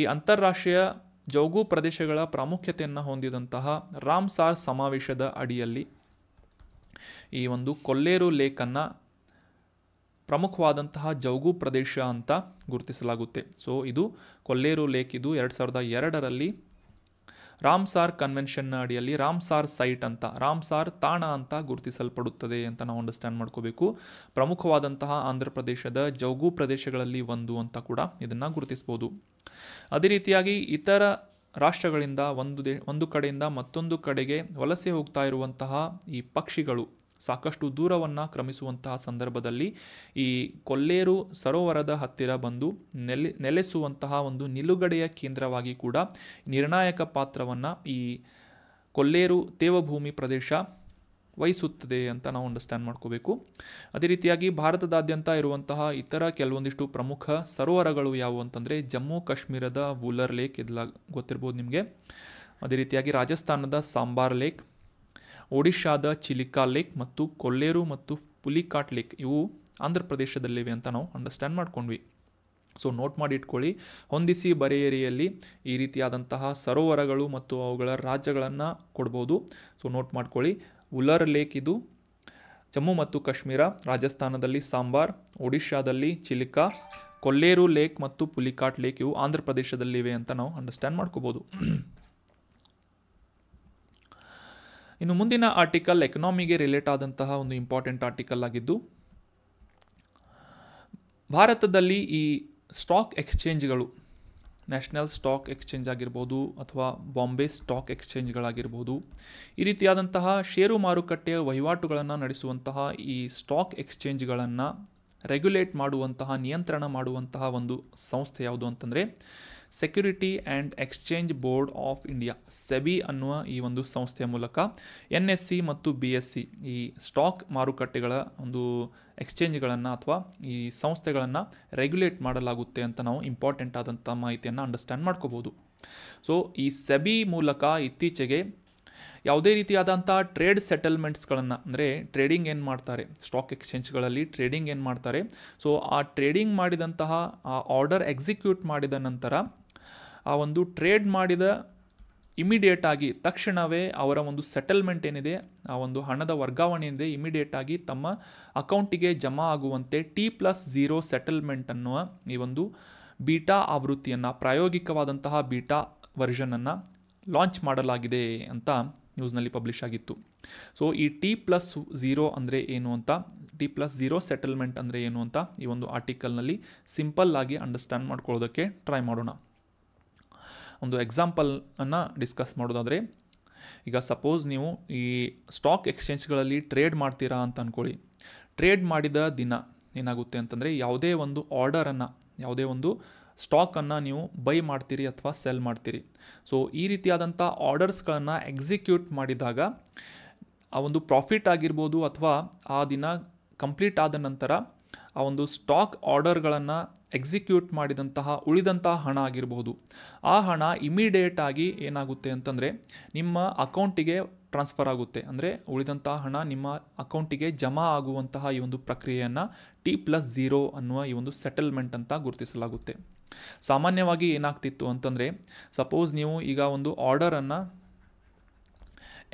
ಈ ಅಂತಾರಾಷ್ಟ್ರೀಯ ಜೌಗು ಪ್ರದೇಶಗಳ ಪ್ರಾಮುಖ್ಯತೆಯನ್ನು ಹೊಂದಿದಂತಹ ರಾಮ್ಸಾರ್ ಸಮಾವೇಶದ ಅಡಿಯಲ್ಲಿ ಈ ಒಂದು ಕೊಲ್ಲೇರು ಲೇಕನ್ನು ಪ್ರಮುಖವಾದಂತಹ ಜೌಗು ಪ್ರದೇಶ ಅಂತ ಗುರುತಿಸಲಾಗುತ್ತೆ ಸೊ ಇದು ಕೊಲ್ಲೇರು ಲೇಕ್ ಇದು ಎರಡು ಸಾವಿರದ ಎರಡರಲ್ಲಿ ರಾಮ್ಸಾರ್ ಕನ್ವೆನ್ಷನ್ನ ಅಡಿಯಲ್ಲಿ ರಾಮ್ಸಾರ್ ಸೈಟ್ ಅಂತ ರಾಮ್ಸಾರ್ ತಾಣ ಅಂತ ಗುರುತಿಸಲ್ಪಡುತ್ತದೆ ಅಂತ ನಾವು ಅಂಡರ್ಸ್ಟ್ಯಾಂಡ್ ಮಾಡ್ಕೋಬೇಕು ಪ್ರಮುಖವಾದಂತಹ ಆಂಧ್ರ ಪ್ರದೇಶದ ಜೌಗು ಪ್ರದೇಶಗಳಲ್ಲಿ ಒಂದು ಅಂತ ಕೂಡ ಇದನ್ನು ಗುರುತಿಸ್ಬೋದು ಅದೇ ರೀತಿಯಾಗಿ ಇತರ ರಾಷ್ಟ್ರಗಳಿಂದ ಒಂದು ದೇ ಒಂದು ಕಡೆಯಿಂದ ಮತ್ತೊಂದು ಕಡೆಗೆ ವಲಸೆ ಹೋಗ್ತಾ ಇರುವಂತಹ ಈ ಪಕ್ಷಿಗಳು ಸಾಕಷ್ಟು ದೂರವನ್ನು ಕ್ರಮಿಸುವಂತಹ ಸಂದರ್ಭದಲ್ಲಿ ಈ ಕೊಲ್ಲೇರು ಸರೋವರದ ಹತ್ತಿರ ಬಂದು ನೆಲೆ ನೆಲೆಸುವಂತಹ ಒಂದು ನಿಲುಗಡೆಯ ಕೇಂದ್ರವಾಗಿ ಕೂಡ ನಿರ್ಣಾಯಕ ಪಾತ್ರವನ್ನು ಈ ಕೊಲ್ಲೇರು ತೇವಭೂಮಿ ಪ್ರದೇಶ ವಹಿಸುತ್ತದೆ ಅಂತ ನಾವು ಅಂಡರ್ಸ್ಟ್ಯಾಂಡ್ ಮಾಡ್ಕೋಬೇಕು ಅದೇ ರೀತಿಯಾಗಿ ಭಾರತದಾದ್ಯಂತ ಇರುವಂತಹ ಇತರ ಕೆಲವೊಂದಿಷ್ಟು ಪ್ರಮುಖ ಸರೋವರಗಳು ಯಾವುವು ಅಂತಂದರೆ ಜಮ್ಮು ಕಾಶ್ಮೀರದ ವೂಲರ್ ಲೇಕ್ ಇದೆಲ್ಲ ಗೊತ್ತಿರ್ಬೋದು ನಿಮಗೆ ಅದೇ ರೀತಿಯಾಗಿ ರಾಜಸ್ಥಾನದ ಸಾಂಬಾರ್ ಲೇಕ್ ಒಡಿಶಾದ ಚಿಲಿಕಾ ಲೇಕ್ ಮತ್ತು ಕೊಲ್ಲೇರು ಮತ್ತು ಪುಲಿಕಾಟ್ ಲೇಕ್ ಇವು ಆಂಧ್ರ ಪ್ರದೇಶದಲ್ಲಿವೆ ಅಂತ ನಾವು ಅಂಡರ್ಸ್ಟ್ಯಾಂಡ್ ಮಾಡ್ಕೊಂಡ್ವಿ ಸೊ ನೋಟ್ ಮಾಡಿ ಇಟ್ಕೊಳ್ಳಿ ಹೊಂದಿಸಿ ಬರೆಯರಿಯಲ್ಲಿ ಈ ರೀತಿಯಾದಂತಹ ಸರೋವರಗಳು ಮತ್ತು ಅವುಗಳ ರಾಜ್ಯಗಳನ್ನು ಕೊಡ್ಬೋದು ಸೊ ನೋಟ್ ಮಾಡ್ಕೊಳ್ಳಿ ಉಲರ್ ಲೇಕ್ ಇದು ಜಮ್ಮು ಮತ್ತು ಕಾಶ್ಮೀರ ರಾಜಸ್ಥಾನದಲ್ಲಿ ಸಾಂಬಾರ್ ಒಡಿಶಾದಲ್ಲಿ ಚಿಲಿಕಾ ಕೊಲ್ಲೇರು ಲೇಕ್ ಮತ್ತು ಪುಲಿಕಾಟ್ ಲೇಕ್ ಇವು ಆಂಧ್ರ ಪ್ರದೇಶದಲ್ಲಿವೆ ಅಂತ ನಾವು ಅಂಡರ್ಸ್ಟ್ಯಾಂಡ್ ಮಾಡ್ಕೋಬೋದು ಇನ್ನು ಮುಂದಿನ ಆರ್ಟಿಕಲ್ ಎಕನಾಮಿಗೆ ರಿಲೇಟ್ ಆದಂತಹ ಒಂದು ಇಂಪಾರ್ಟೆಂಟ್ ಆರ್ಟಿಕಲ್ ಆಗಿದ್ದು ಭಾರತದಲ್ಲಿ ಈ ಸ್ಟಾಕ್ ಎಕ್ಸ್ಚೇಂಜ್ಗಳು ನ್ಯಾಷನಲ್ ಸ್ಟಾಕ್ ಎಕ್ಸ್ಚೇಂಜ್ ಆಗಿರ್ಬೋದು ಅಥವಾ ಬಾಂಬೆ ಸ್ಟಾಕ್ ಎಕ್ಸ್ಚೇಂಜ್ಗಳಾಗಿರ್ಬೋದು ಈ ರೀತಿಯಾದಂತಹ ಷೇರು ಮಾರುಕಟ್ಟೆಯ ವಹಿವಾಟುಗಳನ್ನು ನಡೆಸುವಂತಹ ಈ ಸ್ಟಾಕ್ ಎಕ್ಸ್ಚೇಂಜ್ಗಳನ್ನು ರೆಗ್ಯುಲೇಟ್ ಮಾಡುವಂತಹ ನಿಯಂತ್ರಣ ಮಾಡುವಂತಹ ಒಂದು ಸಂಸ್ಥೆ ಯಾವುದು ಅಂತಂದರೆ security and exchange board of India SEBI ಅನ್ನುವ ಈ ಒಂದು ಸಂಸ್ಥೆಯ ಮೂಲಕ ಎನ್ ಎಸ್ ಸಿ ಮತ್ತು ಬಿ ಎಸ್ ಸಿ ಈ ಸ್ಟಾಕ್ ಮಾರುಕಟ್ಟೆಗಳ ಒಂದು ಎಕ್ಸ್ಚೇಂಜ್ಗಳನ್ನು ಅಥವಾ ಈ ಸಂಸ್ಥೆಗಳನ್ನು ರೆಗ್ಯುಲೇಟ್ ಮಾಡಲಾಗುತ್ತೆ ಅಂತ ನಾವು ಇಂಪಾರ್ಟೆಂಟ್ ಆದಂಥ ಮಾಹಿತಿಯನ್ನು ಅಂಡರ್ಸ್ಟ್ಯಾಂಡ್ ಮಾಡ್ಕೋಬೋದು ಸೊ ಈ ಸೆಬಿ ಮೂಲಕ ಇತ್ತೀಚೆಗೆ ಯಾವುದೇ ರೀತಿಯಾದಂಥ ಟ್ರೇಡ್ ಸೆಟಲ್ಮೆಂಟ್ಸ್ಗಳನ್ನು ಅಂದರೆ ಟ್ರೇಡಿಂಗ್ ಏನು ಮಾಡ್ತಾರೆ ಸ್ಟಾಕ್ ಎಕ್ಸ್ಚೇಂಜ್ಗಳಲ್ಲಿ ಟ್ರೇಡಿಂಗ್ ಏನು ಮಾಡ್ತಾರೆ ಸೊ ಆ ಟ್ರೇಡಿಂಗ್ ಮಾಡಿದಂತಹ ಆ ಆರ್ಡರ್ ಎಕ್ಸಿಕ್ಯೂಟ್ ಮಾಡಿದ ನಂತರ ಆ ಒಂದು ಟ್ರೇಡ್ ಮಾಡಿದ ಇಮಿಡಿಯೇಟ್ ಆಗಿ ತಕ್ಷಣವೇ ಅವರ ಒಂದು ಸೆಟಲ್ಮೆಂಟ್ ಏನಿದೆ ಆ ಒಂದು ಹಣದ ವರ್ಗಾವಣೆ ಏನಿದೆ ಇಮಿಡಿಯೇಟ್ ಆಗಿ ತಮ್ಮ ಅಕೌಂಟಿಗೆ ಜಮಾ ಆಗುವಂತೆ ಟಿ ಪ್ಲಸ್ ಝೀರೋ ಸೆಟಲ್ಮೆಂಟ್ ಅನ್ನುವ ಈ ಒಂದು ಬೀಟಾ ಆವೃತ್ತಿಯನ್ನು ಪ್ರಾಯೋಗಿಕವಾದಂತಹ ಬೀಟಾ ವರ್ಷನನ್ನು ಲಾಂಚ್ ಮಾಡಲಾಗಿದೆ ಅಂತ ನ್ಯೂಸ್ನಲ್ಲಿ ಪಬ್ಲಿಷ್ ಆಗಿತ್ತು ಸೊ ಈ ಟಿ ಪ್ಲಸ್ ಝೀರೋ ಅಂದರೆ ಏನು ಅಂತ ಟಿ ಪ್ಲಸ್ ಝೀರೋ ಸೆಟಲ್ಮೆಂಟ್ ಅಂದರೆ ಏನು ಅಂತ ಈ ಒಂದು ಆರ್ಟಿಕಲ್ನಲ್ಲಿ ಸಿಂಪಲ್ ಆಗಿ ಅಂಡರ್ಸ್ಟ್ಯಾಂಡ್ ಮಾಡ್ಕೊಳ್ಳೋದಕ್ಕೆ ಟ್ರೈ ಮಾಡೋಣ ಒಂದು ಎಕ್ಸಾಂಪಲನ್ನು ಡಿಸ್ಕಸ್ ಮಾಡೋದಾದರೆ ಈಗ ಸಪೋಸ್ ನೀವು ಈ ಸ್ಟಾಕ್ ಎಕ್ಸ್ಚೇಂಜ್ಗಳಲ್ಲಿ ಟ್ರೇಡ್ ಮಾಡ್ತೀರಾ ಅಂತ ಅಂದ್ಕೊಳ್ಳಿ ಟ್ರೇಡ್ ಮಾಡಿದ ದಿನ ಏನಾಗುತ್ತೆ ಅಂತಂದರೆ ಯಾವುದೇ ಒಂದು ಆರ್ಡರನ್ನು ಯಾವುದೇ ಒಂದು ಸ್ಟಾಕನ್ನು ನೀವು ಬೈ ಮಾಡ್ತೀರಿ ಅಥವಾ ಸೆಲ್ ಮಾಡ್ತೀರಿ ಸೊ ಈ ರೀತಿಯಾದಂಥ ಆರ್ಡರ್ಸ್ಗಳನ್ನು ಎಕ್ಸಿಕ್ಯೂಟ್ ಮಾಡಿದಾಗ ಆ ಒಂದು ಪ್ರಾಫಿಟ್ ಆಗಿರ್ಬೋದು ಅಥವಾ ಆ ದಿನ ಕಂಪ್ಲೀಟ್ ಆದ ನಂತರ ಆ ಒಂದು ಸ್ಟಾಕ್ ಆರ್ಡರ್ಗಳನ್ನು ಎಕ್ಸಿಕ್ಯೂಟ್ ಮಾಡಿದಂತಹ ಉಳಿದಂತಹ ಹಣ ಆಗಿರ್ಬೋದು ಆ ಹಣ ಇಮಿಡಿಯೇಟಾಗಿ ಏನಾಗುತ್ತೆ ಅಂತಂದರೆ ನಿಮ್ಮ ಅಕೌಂಟಿಗೆ ಟ್ರಾನ್ಸ್ಫರ್ ಆಗುತ್ತೆ ಅಂದರೆ ಉಳಿದಂತಹ ಹಣ ನಿಮ್ಮ ಅಕೌಂಟಿಗೆ ಜಮಾ ಆಗುವಂತಹ ಈ ಒಂದು ಪ್ರಕ್ರಿಯೆಯನ್ನು ಟಿ ಪ್ಲಸ್ ಝೀರೋ ಅನ್ನುವ ಈ ಒಂದು ಸೆಟಲ್ಮೆಂಟ್ ಅಂತ ಗುರುತಿಸಲಾಗುತ್ತೆ ಸಾಮಾನ್ಯವಾಗಿ ಏನಾಗ್ತಿತ್ತು ಅಂತಂದರೆ ಸಪೋಸ್ ನೀವು ಈಗ ಒಂದು ಆರ್ಡರನ್ನು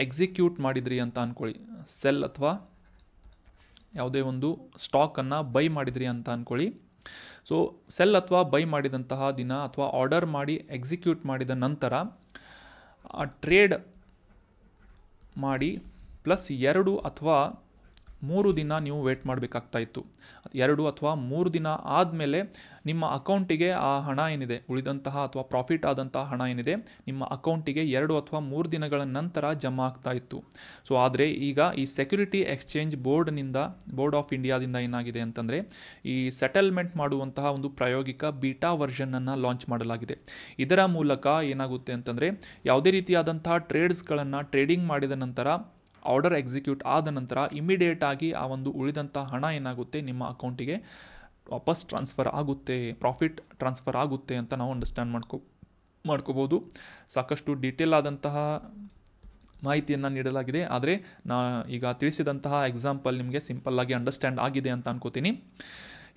ಎಕ್ಸಿಕ್ಯೂಟ್ ಮಾಡಿದ್ರಿ ಅಂತ ಅಂದ್ಕೊಳ್ಳಿ ಸೆಲ್ ಅಥವಾ ಯಾವುದೇ ಒಂದು ಸ್ಟಾಕನ್ನು ಬೈ ಮಾಡಿದ್ರಿ ಅಂತ ಅಂದ್ಕೊಳ್ಳಿ ಸೊ ಸೆಲ್ ಅಥವಾ ಬೈ ಮಾಡಿದಂತಹ ದಿನ ಅಥವಾ ಆರ್ಡರ್ ಮಾಡಿ ಎಕ್ಸಿಕ್ಯೂಟ್ ಮಾಡಿದ ನಂತರ ಟ್ರೇಡ್ ಮಾಡಿ ಪ್ಲಸ್ ಎರಡು ಅಥವಾ ಮೂರು ದಿನ ನೀವು ವೇಟ್ ಮಾಡಬೇಕಾಗ್ತಾ ಇತ್ತು ಎರಡು ಅಥವಾ ಮೂರು ದಿನ ಆದಮೇಲೆ ನಿಮ್ಮ ಅಕೌಂಟಿಗೆ ಆ ಹಣ ಏನಿದೆ ಉಳಿದಂತಹ ಅಥವಾ ಪ್ರಾಫಿಟ್ ಆದಂತಹ ಹಣ ಏನಿದೆ ನಿಮ್ಮ ಅಕೌಂಟಿಗೆ ಎರಡು ಅಥವಾ ಮೂರು ದಿನಗಳ ನಂತರ ಜಮಾ ಆಗ್ತಾ ಇತ್ತು ಸೊ ಆದರೆ ಈಗ ಈ ಸೆಕ್ಯುರಿಟಿ ಎಕ್ಸ್ಚೇಂಜ್ ಬೋರ್ಡ್ನಿಂದ ಬೋರ್ಡ್ ಆಫ್ ಇಂಡಿಯಾದಿಂದ ಏನಾಗಿದೆ ಅಂತಂದರೆ ಈ ಸೆಟಲ್ಮೆಂಟ್ ಮಾಡುವಂತಹ ಒಂದು ಪ್ರಾಯೋಗಿಕ ಬೀಟಾ ವರ್ಷನನ್ನು ಲಾಂಚ್ ಮಾಡಲಾಗಿದೆ ಇದರ ಮೂಲಕ ಏನಾಗುತ್ತೆ ಅಂತಂದರೆ ಯಾವುದೇ ರೀತಿಯಾದಂತಹ ಟ್ರೇಡ್ಸ್ಗಳನ್ನು ಟ್ರೇಡಿಂಗ್ ಮಾಡಿದ ನಂತರ ಆರ್ಡರ್ ಎಕ್ಸಿಕ್ಯೂಟ್ ಆದ ನಂತರ ಆಗಿ ಆ ಒಂದು ಉಳಿದಂಥ ಹಣ ಏನಾಗುತ್ತೆ ನಿಮ್ಮ ಅಕೌಂಟಿಗೆ ವಾಪಸ್ ಟ್ರಾನ್ಸ್ಫರ್ ಆಗುತ್ತೆ ಪ್ರಾಫಿಟ್ ಟ್ರಾನ್ಸ್ಫರ್ ಆಗುತ್ತೆ ಅಂತ ನಾವು ಅಂಡರ್ಸ್ಟ್ಯಾಂಡ್ ಮಾಡ್ಕೊ ಮಾಡ್ಕೋಬೋದು ಸಾಕಷ್ಟು ಡೀಟೇಲ್ ಆದಂತಹ ಮಾಹಿತಿಯನ್ನು ನೀಡಲಾಗಿದೆ ಆದರೆ ನಾ ಈಗ ತಿಳಿಸಿದಂತಹ ಎಕ್ಸಾಂಪಲ್ ನಿಮಗೆ ಸಿಂಪಲ್ಲಾಗಿ ಅಂಡರ್ಸ್ಟ್ಯಾಂಡ್ ಆಗಿದೆ ಅಂತ ಅನ್ಕೋತೀನಿ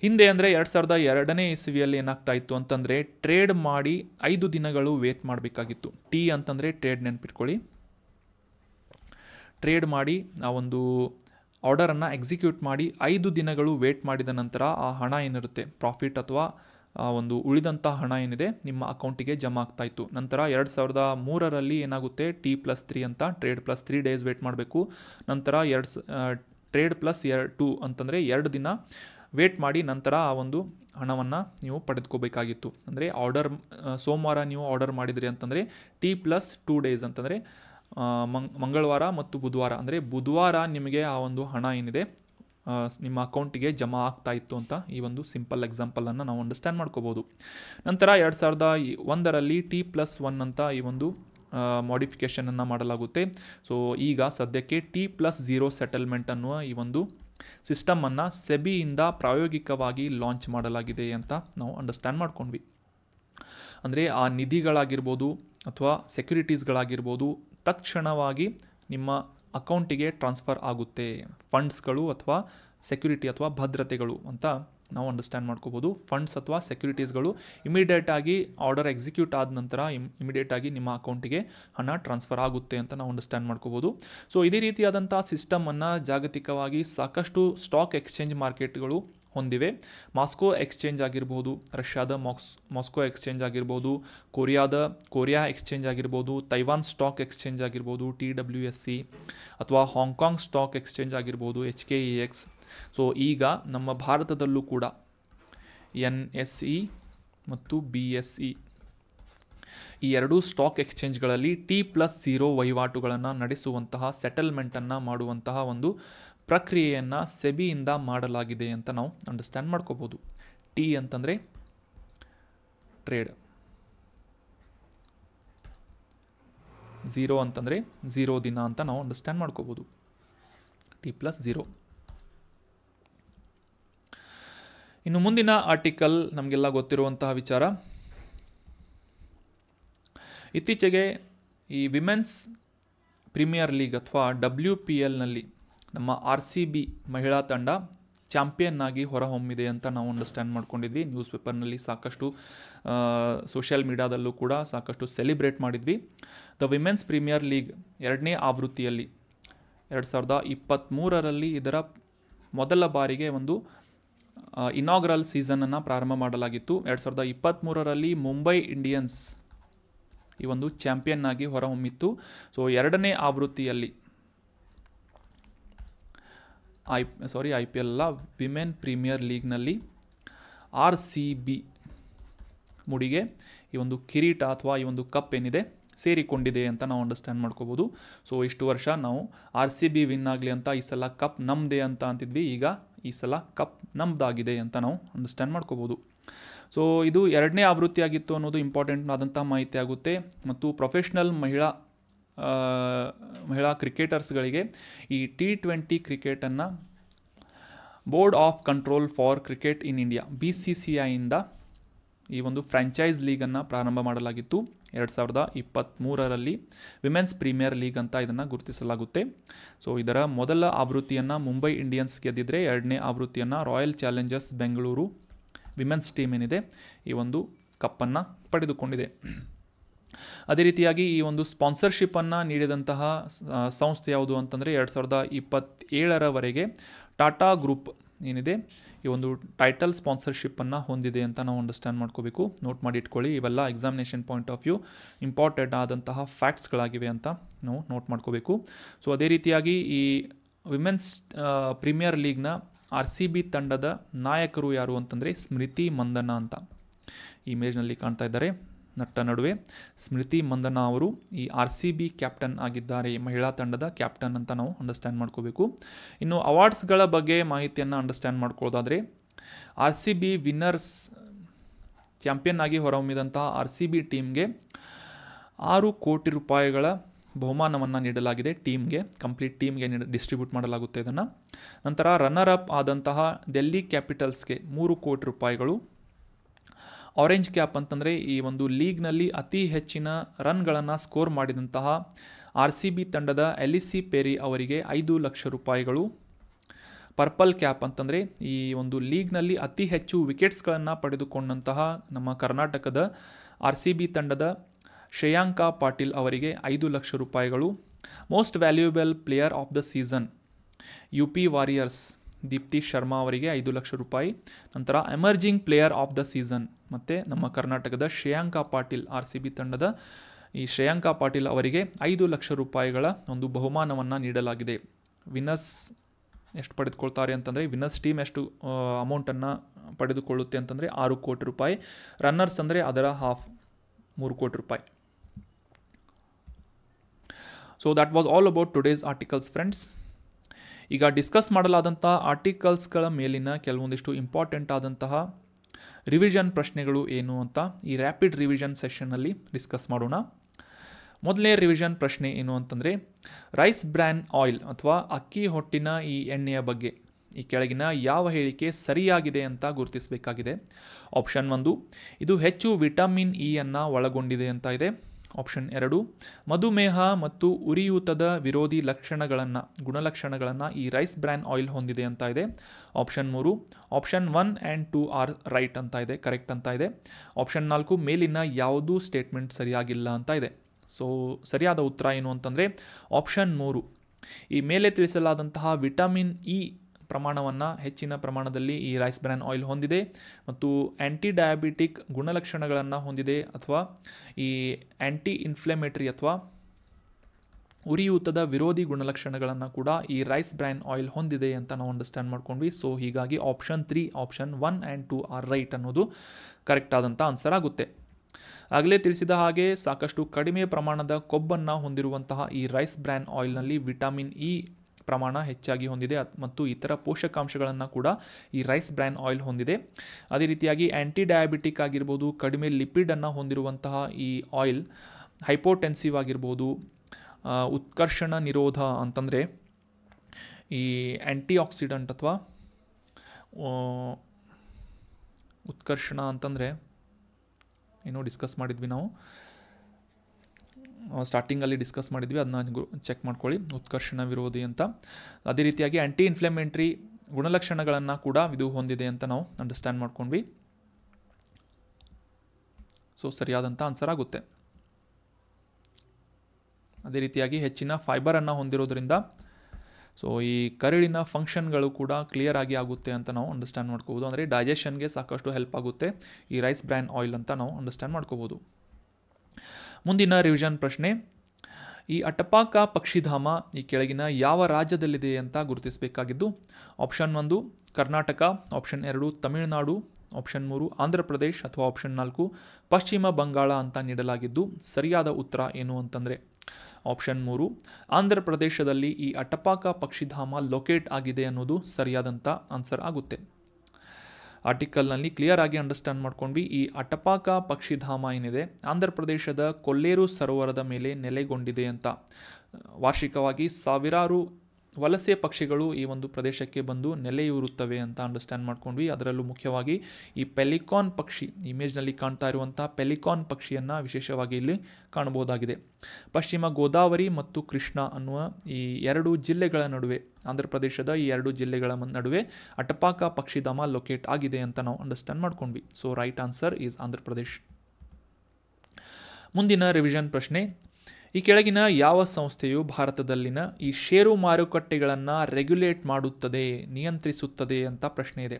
ಹಿಂದೆ ಅಂದರೆ ಎರಡು ಸಾವಿರದ ಎರಡನೇ ಇಸವಿಯಲ್ಲಿ ಏನಾಗ್ತಾ ಇತ್ತು ಅಂತಂದರೆ ಟ್ರೇಡ್ ಮಾಡಿ ಐದು ದಿನಗಳು ವೇಟ್ ಮಾಡಬೇಕಾಗಿತ್ತು ಟಿ ಅಂತಂದರೆ ಟ್ರೇಡ್ ನೆನ್ಪಿಟ್ಕೊಳ್ಳಿ ಟ್ರೇಡ್ ಮಾಡಿ ಆ ಒಂದು ಆರ್ಡರನ್ನು ಎಕ್ಸಿಕ್ಯೂಟ್ ಮಾಡಿ ಐದು ದಿನಗಳು ವೇಟ್ ಮಾಡಿದ ನಂತರ ಆ ಹಣ ಏನಿರುತ್ತೆ ಪ್ರಾಫಿಟ್ ಅಥವಾ ಆ ಒಂದು ಉಳಿದಂಥ ಹಣ ಏನಿದೆ ನಿಮ್ಮ ಅಕೌಂಟಿಗೆ ಜಮಾ ಆಗ್ತಾಯಿತ್ತು ನಂತರ ಎರಡು ಸಾವಿರದ ಮೂರರಲ್ಲಿ ಏನಾಗುತ್ತೆ ಟಿ ಪ್ಲಸ್ ತ್ರೀ ಅಂತ trade plus three days wait ಮಾಡಬೇಕು ನಂತರ ಎರಡು ಟ್ರೇಡ್ ಪ್ಲಸ್ ಎರ್ ಟೂ ಅಂತಂದರೆ ಎರಡು ದಿನ ವೇಟ್ ಮಾಡಿ ನಂತರ ಆ ಒಂದು ಹಣವನ್ನು ನೀವು ಪಡೆದುಕೋಬೇಕಾಗಿತ್ತು ಅಂದರೆ ಆರ್ಡರ್ ಸೋಮವಾರ ನೀವು ಆರ್ಡರ್ ಮಾಡಿದ್ರಿ ಅಂತಂದರೆ ಟಿ ಪ್ಲಸ್ ಟೂ ಡೇಸ್ ಅಂತಂದರೆ ಮಂಗಳವಾರ ಮತ್ತು ಬುಧವಾರ ಅಂದರೆ ಬುಧವಾರ ನಿಮಗೆ ಆ ಒಂದು ಹಣ ಏನಿದೆ ನಿಮ್ಮ ಅಕೌಂಟಿಗೆ ಜಮಾ ಆಗ್ತಾ ಇತ್ತು ಅಂತ ಈ ಒಂದು ಸಿಂಪಲ್ ಎಕ್ಸಾಂಪಲನ್ನು ನಾವು ಅಂಡರ್ಸ್ಟ್ಯಾಂಡ್ ಮಾಡ್ಕೋಬೋದು ನಂತರ ಎರಡು ಸಾವಿರದ ಒಂದರಲ್ಲಿ ಟಿ ಪ್ಲಸ್ ಒನ್ ಅಂತ ಈ ಒಂದು ಮಾಡಿಫಿಕೇಷನನ್ನು ಮಾಡಲಾಗುತ್ತೆ ಸೊ ಈಗ ಸದ್ಯಕ್ಕೆ ಟಿ ಪ್ಲಸ್ ಝೀರೋ ಸೆಟಲ್ಮೆಂಟ್ ಅನ್ನುವ ಈ ಒಂದು ಸಿಸ್ಟಮನ್ನು ಸೆಬಿಯಿಂದ ಪ್ರಾಯೋಗಿಕವಾಗಿ ಲಾಂಚ್ ಮಾಡಲಾಗಿದೆ ಅಂತ ನಾವು ಅಂಡರ್ಸ್ಟ್ಯಾಂಡ್ ಮಾಡ್ಕೊಂಡ್ವಿ ಅಂದರೆ ಆ ನಿಧಿಗಳಾಗಿರ್ಬೋದು ಅಥವಾ ಸೆಕ್ಯುರಿಟೀಸ್ಗಳಾಗಿರ್ಬೋದು ತಕ್ಷಣವಾಗಿ ನಿಮ್ಮ ಅಕೌಂಟಿಗೆ ಟ್ರಾನ್ಸ್ಫರ್ ಆಗುತ್ತೆ ಫಂಡ್ಸ್ಗಳು ಅಥವಾ ಸೆಕ್ಯುರಿಟಿ ಅಥವಾ ಭದ್ರತೆಗಳು ಅಂತ ನಾವು ಅಂಡರ್ಸ್ಟ್ಯಾಂಡ್ ಮಾಡ್ಕೋಬೋದು ಫಂಡ್ಸ್ ಅಥವಾ ಸೆಕ್ಯುರಿಟೀಸ್ಗಳು ಇಮಿಡಿಯೇಟಾಗಿ ಆರ್ಡರ್ ಎಕ್ಸಿಕ್ಯೂಟ್ ಆದ ನಂತರ ಇಮಿಡಿಯೇಟಾಗಿ ನಿಮ್ಮ ಅಕೌಂಟಿಗೆ ಹಣ ಟ್ರಾನ್ಸ್ಫರ್ ಆಗುತ್ತೆ ಅಂತ ನಾವು ಅಂಡರ್ಸ್ಟ್ಯಾಂಡ್ ಮಾಡ್ಕೋಬೋದು ಸೊ ಇದೇ ರೀತಿಯಾದಂಥ ಸಿಸ್ಟಮನ್ನು ಜಾಗತಿಕವಾಗಿ ಸಾಕಷ್ಟು ಸ್ಟಾಕ್ ಎಕ್ಸ್ಚೇಂಜ್ ಮಾರ್ಕೆಟ್ಗಳು ಹೊಂದಿವೆ ಮಾಸ್ಕೋ ಎಕ್ಸ್ಚೇಂಜ್ ಆಗಿರ್ಬೋದು ರಷ್ಯಾದ ಮಾಕ್ಸ್ ಮಾಸ್ಕೋ ಎಕ್ಸ್ಚೇಂಜ್ ಆಗಿರ್ಬೋದು ಕೊರಿಯಾದ ಕೊರಿಯಾ ಎಕ್ಸ್ಚೇಂಜ್ ಆಗಿರ್ಬೋದು ತೈವಾನ್ ಸ್ಟಾಕ್ ಎಕ್ಸ್ಚೇಂಜ್ ಆಗಿರ್ಬೋದು ಟಿ ಡಬ್ಲ್ಯೂ ಎಸ್ ಸಿ ಅಥವಾ ಹಾಂಗ್ಕಾಂಗ್ ಸ್ಟಾಕ್ ಎಕ್ಸ್ಚೇಂಜ್ ಆಗಿರ್ಬೋದು H K E X so ಈಗ ನಮ್ಮ ಭಾರತದಲ್ಲೂ ಕೂಡ ಎನ್ ಎಸ್ ಇ ಮತ್ತು ಬಿ ಎಸ್ ಇ ಈ ಎರಡೂ ಸ್ಟಾಕ್ ಎಕ್ಸ್ಚೇಂಜ್ಗಳಲ್ಲಿ ಟಿ ಪ್ಲಸ್ ಝೀರೋ ವಹಿವಾಟುಗಳನ್ನು ನಡೆಸುವಂತಹ ಸೆಟಲ್ಮೆಂಟನ್ನು ಮಾಡುವಂತಹ ಒಂದು ಪ್ರಕ್ರಿಯೆಯನ್ನು ಸೆಬಿಯಿಂದ ಮಾಡಲಾಗಿದೆ ಅಂತ ನಾವು ಅಂಡರ್ಸ್ಟ್ಯಾಂಡ್ ಮಾಡ್ಕೋಬೋದು ಟಿ ಅಂತಂದರೆ ಟ್ರೇಡ್ ಝೀರೋ ಅಂತಂದರೆ ಝೀರೋ ದಿನ ಅಂತ ನಾವು ಅಂಡರ್ಸ್ಟ್ಯಾಂಡ್ ಮಾಡ್ಕೋಬೋದು ಟಿ ಪ್ಲಸ್ ಝೀರೋ ಇನ್ನು ಮುಂದಿನ ಆರ್ಟಿಕಲ್ ನಮಗೆಲ್ಲ ಗೊತ್ತಿರುವಂತಹ ವಿಚಾರ ಇತ್ತೀಚೆಗೆ ಈ ವಿಮೆನ್ಸ್ ಪ್ರೀಮಿಯರ್ ಲೀಗ್ ಅಥವಾ ಡಬ್ಲ್ಯೂ ಪಿ ಎಲ್ನಲ್ಲಿ ನಮ್ಮ ಆರ್ ಸಿ ಬಿ ಮಹಿಳಾ ತಂಡ ಚಾಂಪಿಯನ್ ಆಗಿ ಹೊರಹೊಮ್ಮಿದೆ ಅಂತ ನಾವು ಅಂಡರ್ಸ್ಟ್ಯಾಂಡ್ ಮಾಡ್ಕೊಂಡಿದ್ವಿ ನ್ಯೂಸ್ ಪೇಪರ್ನಲ್ಲಿ ಸಾಕಷ್ಟು ಸೋಷಿಯಲ್ ಮೀಡಿಯಾದಲ್ಲೂ ಕೂಡ ಸಾಕಷ್ಟು ಸೆಲೆಬ್ರೇಟ್ ಮಾಡಿದ್ವಿ ದ ವಿಮೆನ್ಸ್ ಪ್ರೀಮಿಯರ್ ಲೀಗ್ ಎರಡನೇ ಆವೃತ್ತಿಯಲ್ಲಿ ಎರಡು ಸಾವಿರದ ಇಪ್ಪತ್ತ್ಮೂರರಲ್ಲಿ ಇದರ ಮೊದಲ ಬಾರಿಗೆ ಒಂದು ಇನಾಗ್ರಲ್ ಸೀಸನನ್ನು ಪ್ರಾರಂಭ ಮಾಡಲಾಗಿತ್ತು ಎರಡು ಸಾವಿರದ ಇಪ್ಪತ್ತ್ಮೂರರಲ್ಲಿ ಮುಂಬೈ ಇಂಡಿಯನ್ಸ್ ಈ ಒಂದು ಚಾಂಪಿಯನ್ ಆಗಿ ಹೊರಹೊಮ್ಮಿತ್ತು ಸೊ ಎರಡನೇ ಆವೃತ್ತಿಯಲ್ಲಿ I sorry I P L women premier ಲೀಗ್ನಲ್ಲಿ ಆರ್ ಸಿ ಬಿ ಮುಡಿಗೆ ಈ ಒಂದು ಕಿರೀಟ ಅಥವಾ ಈ ಒಂದು ಕಪ್ ಏನಿದೆ ಸೇರಿಕೊಂಡಿದೆ ಅಂತ ನಾವು ಅಂಡರ್ಸ್ಟ್ಯಾಂಡ್ ಮಾಡ್ಕೋಬೋದು ಸೊ ಇಷ್ಟು ವರ್ಷ ನಾವು ಆರ್ ಸಿ ಬಿ ವಿನ್ ಆಗಲಿ ಅಂತ ಈ ಸಲ ಕಪ್ ನಮ್ಮದೇ ಅಂತ ಅಂತಿದ್ವಿ ಈಗ ಈ ಸಲ ಕಪ್ ನಮ್ಮದಾಗಿದೆ ಅಂತ ನಾವು ಅಂಡರ್ಸ್ಟ್ಯಾಂಡ್ ಮಾಡ್ಕೋಬೋದು ಸೊ ಇದು ಎರಡನೇ ಆವೃತ್ತಿಯಾಗಿತ್ತು ಅನ್ನೋದು ಇಂಪಾರ್ಟೆಂಟ್ ಆದಂಥ ಮಾಹಿತಿ ಆಗುತ್ತೆ ಮತ್ತು ಪ್ರೊಫೆಷ್ನಲ್ ಮಹಿಳಾ ಮಹಿಳಾ ಕ್ರಿಕೆಟರ್ಸ್ಗಳಿಗೆ ಈ ಟಿ ಟ್ವೆಂಟಿ ಕ್ರಿಕೆಟನ್ನು board of control for cricket in India B C C ಐಯಿಂದ ಈ ಒಂದು ಫ್ರ್ಯಾಂಚೈಸ್ ಲೀಗನ್ನು ಪ್ರಾರಂಭ ಮಾಡಲಾಗಿತ್ತು ಎರಡು ಸಾವಿರದ ಇಪ್ಪತ್ತ್ಮೂರರಲ್ಲಿ ವಿಮೆನ್ಸ್ ಪ್ರೀಮಿಯರ್ ಲೀಗ್ ಅಂತ ಇದನ್ನು ಗುರುತಿಸಲಾಗುತ್ತೆ ಸೊ ಇದರ ಮೊದಲ ಆವೃತ್ತಿಯನ್ನು ಮುಂಬೈ ಇಂಡಿಯನ್ಸ್ ಗೆದ್ದಿದ್ರೆ ಎರಡನೇ ಆವೃತ್ತಿಯನ್ನು royal challengers Bengaluru women's team ಏನಿದೆ ಈ ಒಂದು ಕಪ್ಪನ್ನು ಪಡೆದುಕೊಂಡಿದೆ ಅದೇ ರೀತಿಯಾಗಿ ಈ ಒಂದು ಸ್ಪಾನ್ಸರ್ಶಿಪ್ಪನ್ನು ನೀಡಿದಂತಹ ಸಂಸ್ಥೆ ಯಾವುದು ಅಂತಂದರೆ ಎರಡು ಸಾವಿರದ ಇಪ್ಪತ್ತೇಳರವರೆಗೆ ಟಾಟಾ ಗ್ರೂಪ್ ಏನಿದೆ ಈ ಒಂದು ಟೈಟಲ್ ಸ್ಪಾನ್ಸರ್ಶಿಪ್ಪನ್ನು ಹೊಂದಿದೆ ಅಂತ ನಾವು ಅಂಡರ್ಸ್ಟ್ಯಾಂಡ್ ಮಾಡ್ಕೋಬೇಕು ನೋಟ್ ಮಾಡಿ ಇಟ್ಕೊಳ್ಳಿ ಇವೆಲ್ಲ examination point of view important ಆದಂತಹ ಫ್ಯಾಕ್ಟ್ಸ್ಗಳಾಗಿವೆ ಅಂತ ನಾವು ನೋಟ್ ಮಾಡ್ಕೋಬೇಕು ಸೊ ಅದೇ ರೀತಿಯಾಗಿ ಈ ವಿಮೆನ್ಸ್ ಪ್ರೀಮಿಯರ್ ಲೀಗ್ನ ಆರ್ ಸಿ ಬಿ ತಂಡದ ನಾಯಕರು ಯಾರು ಅಂತಂದರೆ ಸ್ಮೃತಿ ಮಂದನ ಅಂತ ಈ ಇಮೇಜ್ನಲ್ಲಿ ಕಾಣ್ತಾ ಇದ್ದಾರೆ ನಟ್ಟ ನಡುವೆ ಸ್ಮೃತಿ ಮಂದನಾ ಅವರು ಈ ಆರ್ ಸಿ ಬಿ ಕ್ಯಾಪ್ಟನ್ ಆಗಿದ್ದಾರೆ ಮಹಿಳಾ ತಂಡದ ಕ್ಯಾಪ್ಟನ್ ಅಂತ ನಾವು ಅಂಡರ್ಸ್ಟ್ಯಾಂಡ್ ಮಾಡ್ಕೋಬೇಕು ಇನ್ನು ಅವಾರ್ಡ್ಸ್ಗಳ ಬಗ್ಗೆ ಮಾಹಿತಿಯನ್ನು ಅಂಡರ್ಸ್ಟ್ಯಾಂಡ್ ಮಾಡ್ಕೊಳ್ಳೋದಾದರೆ R C B winners champion ಆಗಿ ಹೊರಹೊಮ್ಮಿದಂತಹ ಆರ್ ಸಿ ಬಿ ಟೀಮ್ಗೆ ಆರು ಕೋಟಿ ರೂಪಾಯಿಗಳ ಬಹುಮಾನವನ್ನು ನೀಡಲಾಗಿದೆ ಟೀಮ್ಗೆ ಕಂಪ್ಲೀಟ್ ಟೀಮ್ಗೆ ನೀಡ ಡಿಸ್ಟ್ರಿಬ್ಯೂಟ್ ಮಾಡಲಾಗುತ್ತೆ ಇದನ್ನು ನಂತರ ರನ್ನರ್ ಅಪ್ ಆದಂತಹ ಡೆಲ್ಲಿ ಕ್ಯಾಪಿಟಲ್ಸ್ಗೆ ಮೂರು ಕೋಟಿ ರೂಪಾಯಿಗಳು ಆರೆಂಜ್ ಕ್ಯಾಪ್ ಅಂತಂದರೆ ಈ ಒಂದು ಲೀಗ್ನಲ್ಲಿ ಅತಿ ಹೆಚ್ಚಿನ ರನ್ಗಳನ್ನು ಸ್ಕೋರ್ ಮಾಡಿದಂತಹ ಆರ್ ಸಿ ಬಿ ತಂಡದ ಎಲಿಸಿ ಪೇರಿ ಅವರಿಗೆ ಐದು ಲಕ್ಷ ರೂಪಾಯಿಗಳು ಪರ್ಪಲ್ ಕ್ಯಾಪ್ ಅಂತಂದರೆ ಈ ಒಂದು ಲೀಗ್ನಲ್ಲಿ ಅತಿ ಹೆಚ್ಚು ವಿಕೆಟ್ಸ್ಗಳನ್ನು ಪಡೆದುಕೊಂಡಂತಹ ನಮ್ಮ ಕರ್ನಾಟಕದ ಆರ್ ಸಿ ಬಿ ತಂಡದ ಶ್ರೇಯಾಂಕ ಪಾಟೀಲ್ ಅವರಿಗೆ ಐದು ಲಕ್ಷ ರೂಪಾಯಿಗಳು most valuable player of the season U P warriors Deepti Sharma ಅವರಿಗೆ ಐದು ಲಕ್ಷ ರೂಪಾಯಿ ನಂತರ emerging player of the season ಮತ್ತು ನಮ್ಮ ಕರ್ನಾಟಕದ Shreyanka Patil R C B ತಂಡದ ಈ ಶ್ರೇಯಾಂಕಾ ಪಾಟೀಲ್ ಅವರಿಗೆ ಐದು ಲಕ್ಷ ರೂಪಾಯಿಗಳ ಒಂದು ಬಹುಮಾನವನ್ನು ನೀಡಲಾಗಿದೆ ವಿನಸ್ ಎಷ್ಟು ಪಡೆದುಕೊಳ್ತಾರೆ ಅಂತಂದರೆ ವಿನ್ನರ್ಸ್ ಟೀಮ್ ಎಷ್ಟು ಅಮೌಂಟನ್ನು ಪಡೆದುಕೊಳ್ಳುತ್ತೆ ಅಂತಂದರೆ ಆರು ಕೋಟಿ ರೂಪಾಯಿ ರನ್ನರ್ಸ್ ಅಂದರೆ ಅದರ ಹಾಫ್ ಮೂರು ಕೋಟಿ ರೂಪಾಯಿ so that was all about today's articles friends ಈಗ ಡಿಸ್ಕಸ್ ಮಾಡಲಾದಂಥ ಆರ್ಟಿಕಲ್ಸ್ಗಳ ಮೇಲಿನ ಕೆಲವೊಂದಿಷ್ಟು ಇಂಪಾರ್ಟೆಂಟ್ ಆದಂತಹ ರಿವಿಷನ್ ಪ್ರಶ್ನೆಗಳು ಏನು ಅಂತ ಈ ರ್ಯಾಪಿಡ್ ರಿವಿಷನ್ ಸೆಷನ್ನಲ್ಲಿ ಡಿಸ್ಕಸ್ ಮಾಡೋಣ ಮೊದಲನೇ ರಿವಿಷನ್ ಪ್ರಶ್ನೆ ಏನು ಅಂತಂದರೆ ರೈಸ್ ಬ್ರ್ಯಾನ್ ಆಯಿಲ್ ಅಥವಾ ಅಕ್ಕಿ ಹೊಟ್ಟಿನ ಈ ಎಣ್ಣೆಯ ಬಗ್ಗೆ ಈ ಕೆಳಗಿನ ಯಾವ ಹೇಳಿಕೆ ಸರಿಯಾಗಿದೆ ಅಂತ ಗುರುತಿಸಬೇಕಾಗಿದೆ ಆಪ್ಷನ್ ಒಂದು ಇದು ಹೆಚ್ಚು ವಿಟಮಿನ್ ಇಯನ್ನು e ಒಳಗೊಂಡಿದೆ ಅಂತ ಇದೆ ಆಪ್ಷನ್ ಎರಡು ಮಧುಮೇಹ ಮತ್ತು ಉರಿಯೂತದ ವಿರೋಧಿ ಲಕ್ಷಣಗಳನ್ನು ಗುಣಲಕ್ಷಣಗಳನ್ನು ಈ ರೈಸ್ ಬ್ರ್ಯಾನ್ ಆಯಿಲ್ ಹೊಂದಿದೆ ಅಂತ ಇದೆ ಆಪ್ಷನ್ ಮೂರು option one and two are right ಅಂತ ಇದೆ ಕರೆಕ್ಟ್ ಅಂತ ಇದೆ ಆಪ್ಷನ್ ನಾಲ್ಕು ಮೇಲಿನ ಯಾವುದೂ ಸ್ಟೇಟ್ಮೆಂಟ್ ಸರಿಯಾಗಿಲ್ಲ ಅಂತ ಇದೆ ಸೊ ಸರಿಯಾದ ಉತ್ತರ ಏನು ಅಂತಂದರೆ ಆಪ್ಷನ್ ಮೂರು ಈ ಮೇಲೆ ತಿಳಿಸಲಾದಂತಹ ವಿಟಮಿನ್ ಇ e ಪ್ರಮಾಣವನ್ನು ಹೆಚ್ಚಿನ ಪ್ರಮಾಣದಲ್ಲಿ ಈ ರೈಸ್ ಬ್ರ್ಯಾನ್ ಆಯಿಲ್ ಹೊಂದಿದೆ ಮತ್ತು ಆ್ಯಂಟಿ ಡಯಾಬಿಟಿಕ್ ಗುಣಲಕ್ಷಣಗಳನ್ನು ಹೊಂದಿದೆ ಅಥವಾ ಈ ಆ್ಯಂಟಿ ಇನ್ಫ್ಲೆಮೇಟರಿ ಅಥವಾ ಉರಿಯೂತದ ವಿರೋಧಿ ಗುಣಲಕ್ಷಣಗಳನ್ನು ಕೂಡ ಈ ರೈಸ್ ಬ್ರ್ಯಾನ್ ಆಯಿಲ್ ಹೊಂದಿದೆ ಅಂತ ನಾವು ಅಂಡರ್ಸ್ಟ್ಯಾಂಡ್ ಮಾಡ್ಕೊಂಡ್ವಿ ಸೊ ಹೀಗಾಗಿ option three option one and two are right ಅನ್ನೋದು ಕರೆಕ್ಟ್ ಆದಂಥ ಆನ್ಸರ್ ಆಗುತ್ತೆ ಆಗಲೇ ತಿಳಿಸಿದ ಹಾಗೆ ಸಾಕಷ್ಟು ಕಡಿಮೆ ಪ್ರಮಾಣದ ಕೊಬ್ಬನ್ನು ಹೊಂದಿರುವಂತಹ ಈ ರೈಸ್ ಬ್ರ್ಯಾನ್ ಆಯಿಲ್ನಲ್ಲಿ ವಿಟಮಿನ್ ಇ ಪ್ರಮಾಣ ಹೆಚ್ಚಾಗಿ ಹೊಂದಿದೆ ಮತ್ತು ಇತರ ಪೋಷಕಾಂಶಗಳನ್ನು ಕೂಡ ಈ ರೈಸ್ ಬ್ರ್ಯಾನ್ ಆಯಿಲ್ ಹೊಂದಿದೆ ಅದೇ ರೀತಿಯಾಗಿ ಆ್ಯಂಟಿ ಡಯಾಬಿಟಿಕ್ ಆಗಿರ್ಬೋದು ಕಡಿಮೆ ಲಿಪಿಡನ್ನು ಹೊಂದಿರುವಂತಹ ಈ ಆಯಿಲ್ ಹೈಪೋಟೆನ್ಸಿವ್ ಆಗಿರ್ಬೋದು ಉತ್ಕರ್ಷಣ ನಿರೋಧ ಅಂತಂದರೆ ಈ ಆ್ಯಂಟಿ ಆಕ್ಸಿಡೆಂಟ್ ಅಥವಾ ಉತ್ಕರ್ಷಣ ಅಂತಂದರೆ ಏನೋ ಡಿಸ್ಕಸ್ ಮಾಡಿದ್ವಿ ನಾವು ಸ್ಟಾರ್ಟಿಂಗಲ್ಲಿ ಡಿಸ್ಕಸ್ ಮಾಡಿದ್ವಿ ಅದನ್ನ ಚೆಕ್ ಮಾಡ್ಕೊಳ್ಳಿ ಉತ್ಕರ್ಷಣ ವಿರೋಧಿ ಅಂತ ಅದೇ ರೀತಿಯಾಗಿ ಆ್ಯಂಟಿ ಇನ್ಫ್ಲಮೆಂಟ್ರಿ ಗುಣಲಕ್ಷಣಗಳನ್ನು ಕೂಡ ಇದು ಹೊಂದಿದೆ ಅಂತ ನಾವು ಅಂಡರ್ಸ್ಟ್ಯಾಂಡ್ ಮಾಡ್ಕೊಂಡ್ವಿ ಸೊ ಸರಿಯಾದಂಥ ಆನ್ಸರ್ ಆಗುತ್ತೆ ಅದೇ ರೀತಿಯಾಗಿ ಹೆಚ್ಚಿನ ಫೈಬರನ್ನು ಹೊಂದಿರೋದ್ರಿಂದ ಸೊ ಈ ಕರಳಿನ ಫಂಕ್ಷನ್ಗಳು ಕೂಡ ಕ್ಲಿಯರ್ ಆಗಿ ಆಗುತ್ತೆ ಅಂತ ನಾವು ಅಂಡರ್ಸ್ಟ್ಯಾಂಡ್ ಮಾಡ್ಕೋಬೋದು ಅಂದರೆ ಡೈಜೆಷನ್ಗೆ ಸಾಕಷ್ಟು ಹೆಲ್ಪ್ ಆಗುತ್ತೆ ಈ ರೈಸ್ ಬ್ರ್ಯಾನ್ ಆಯಿಲ್ ಅಂತ ನಾವು ಅಂಡರ್ಸ್ಟ್ಯಾಂಡ್ ಮಾಡ್ಕೋಬೋದು ಮುಂದಿನ ರಿವಿಷನ್ ಪ್ರಶ್ನೆ ಈ ಅಟಪಾಕ ಪಕ್ಷಿಧಾಮ ಈ ಕೆಳಗಿನ ಯಾವ ರಾಜ್ಯದಲ್ಲಿದೆ ಅಂತ ಗುರುತಿಸಬೇಕಾಗಿದ್ದು ಆಪ್ಷನ್ ಒಂದು ಕರ್ನಾಟಕ ಆಪ್ಷನ್ ಎರಡು ತಮಿಳುನಾಡು ಆಪ್ಷನ್ ಮೂರು ಆಂಧ್ರ ಪ್ರದೇಶ್ ಅಥವಾ ಆಪ್ಷನ್ ನಾಲ್ಕು ಪಶ್ಚಿಮ ಬಂಗಾಳ ಅಂತ ನೀಡಲಾಗಿದ್ದು ಸರಿಯಾದ ಉತ್ತರ ಏನು ಅಂತಂದರೆ ಆಪ್ಷನ್ ಮೂರು ಆಂಧ್ರ ಪ್ರದೇಶದಲ್ಲಿ ಈ ಅಟಪಾಕ ಪಕ್ಷಿಧಾಮ ಲೊಕೇಟ್ ಆಗಿದೆ ಅನ್ನೋದು ಸರಿಯಾದಂಥ ಆನ್ಸರ್ ಆಗುತ್ತೆ ಆರ್ಟಿಕಲ್ನಲ್ಲಿ ಕ್ಲಿಯರ್ ಆಗಿ ಅಂಡರ್ಸ್ಟ್ಯಾಂಡ್ ಮಾಡ್ಕೊಂಡ್ವಿ ಈ ಅಟಪಾಕ ಪಕ್ಷಿಧಾಮ ಏನಿದೆ ಆಂಧ್ರ ಪ್ರದೇಶದ ಕೊಲ್ಲೇರು ಸರೋವರದ ಮೇಲೆ ನೆಲೆಗೊಂಡಿದೆ ಅಂತ ವಾರ್ಷಿಕವಾಗಿ ಸಾವಿರಾರು ವಲಸೆ ಪಕ್ಷಿಗಳು ಈ ಒಂದು ಪ್ರದೇಶಕ್ಕೆ ಬಂದು ನೆಲೆಯೂರುತ್ತವೆ ಅಂತ ಅಂಡರ್ಸ್ಟ್ಯಾಂಡ್ ಮಾಡ್ಕೊಂಡ್ವಿ ಅದರಲ್ಲೂ ಮುಖ್ಯವಾಗಿ ಈ ಪೆಲಿಕಾನ್ ಪಕ್ಷಿ ಇಮೇಜ್ನಲ್ಲಿ ಕಾಣ್ತಾ ಇರುವಂಥ ಪೆಲಿಕಾನ್ ಪಕ್ಷಿಯನ್ನು ವಿಶೇಷವಾಗಿ ಇಲ್ಲಿ ಕಾಣಬಹುದಾಗಿದೆ ಪಶ್ಚಿಮ ಗೋದಾವರಿ ಮತ್ತು ಕೃಷ್ಣ ಅನ್ನುವ ಈ ಎರಡು ಜಿಲ್ಲೆಗಳ ನಡುವೆ ಆಂಧ್ರ ಪ್ರದೇಶದ ಈ ಎರಡು ಜಿಲ್ಲೆಗಳ ನಡುವೆ ಅಟಪಾಕ ಪಕ್ಷಿಧಾಮ ಲೊಕೇಟ್ ಆಗಿದೆ ಅಂತ ನಾವು ಅಂಡರ್ಸ್ಟ್ಯಾಂಡ್ ಮಾಡ್ಕೊಂಡ್ವಿ so right answer is Andhra Pradesh ಮುಂದಿನ ರಿವಿಷನ್ ಪ್ರಶ್ನೆ ಈ ಕೆಳಗಿನ ಯಾವ ಸಂಸ್ಥೆಯು ಭಾರತದಲ್ಲಿನ ಈ ಷೇರು ಮಾರುಕಟ್ಟೆಗಳನ್ನು ರೆಗ್ಯುಲೇಟ್ ಮಾಡುತ್ತದೆ ನಿಯಂತ್ರಿಸುತ್ತದೆ ಅಂತ ಪ್ರಶ್ನೆ ಇದೆ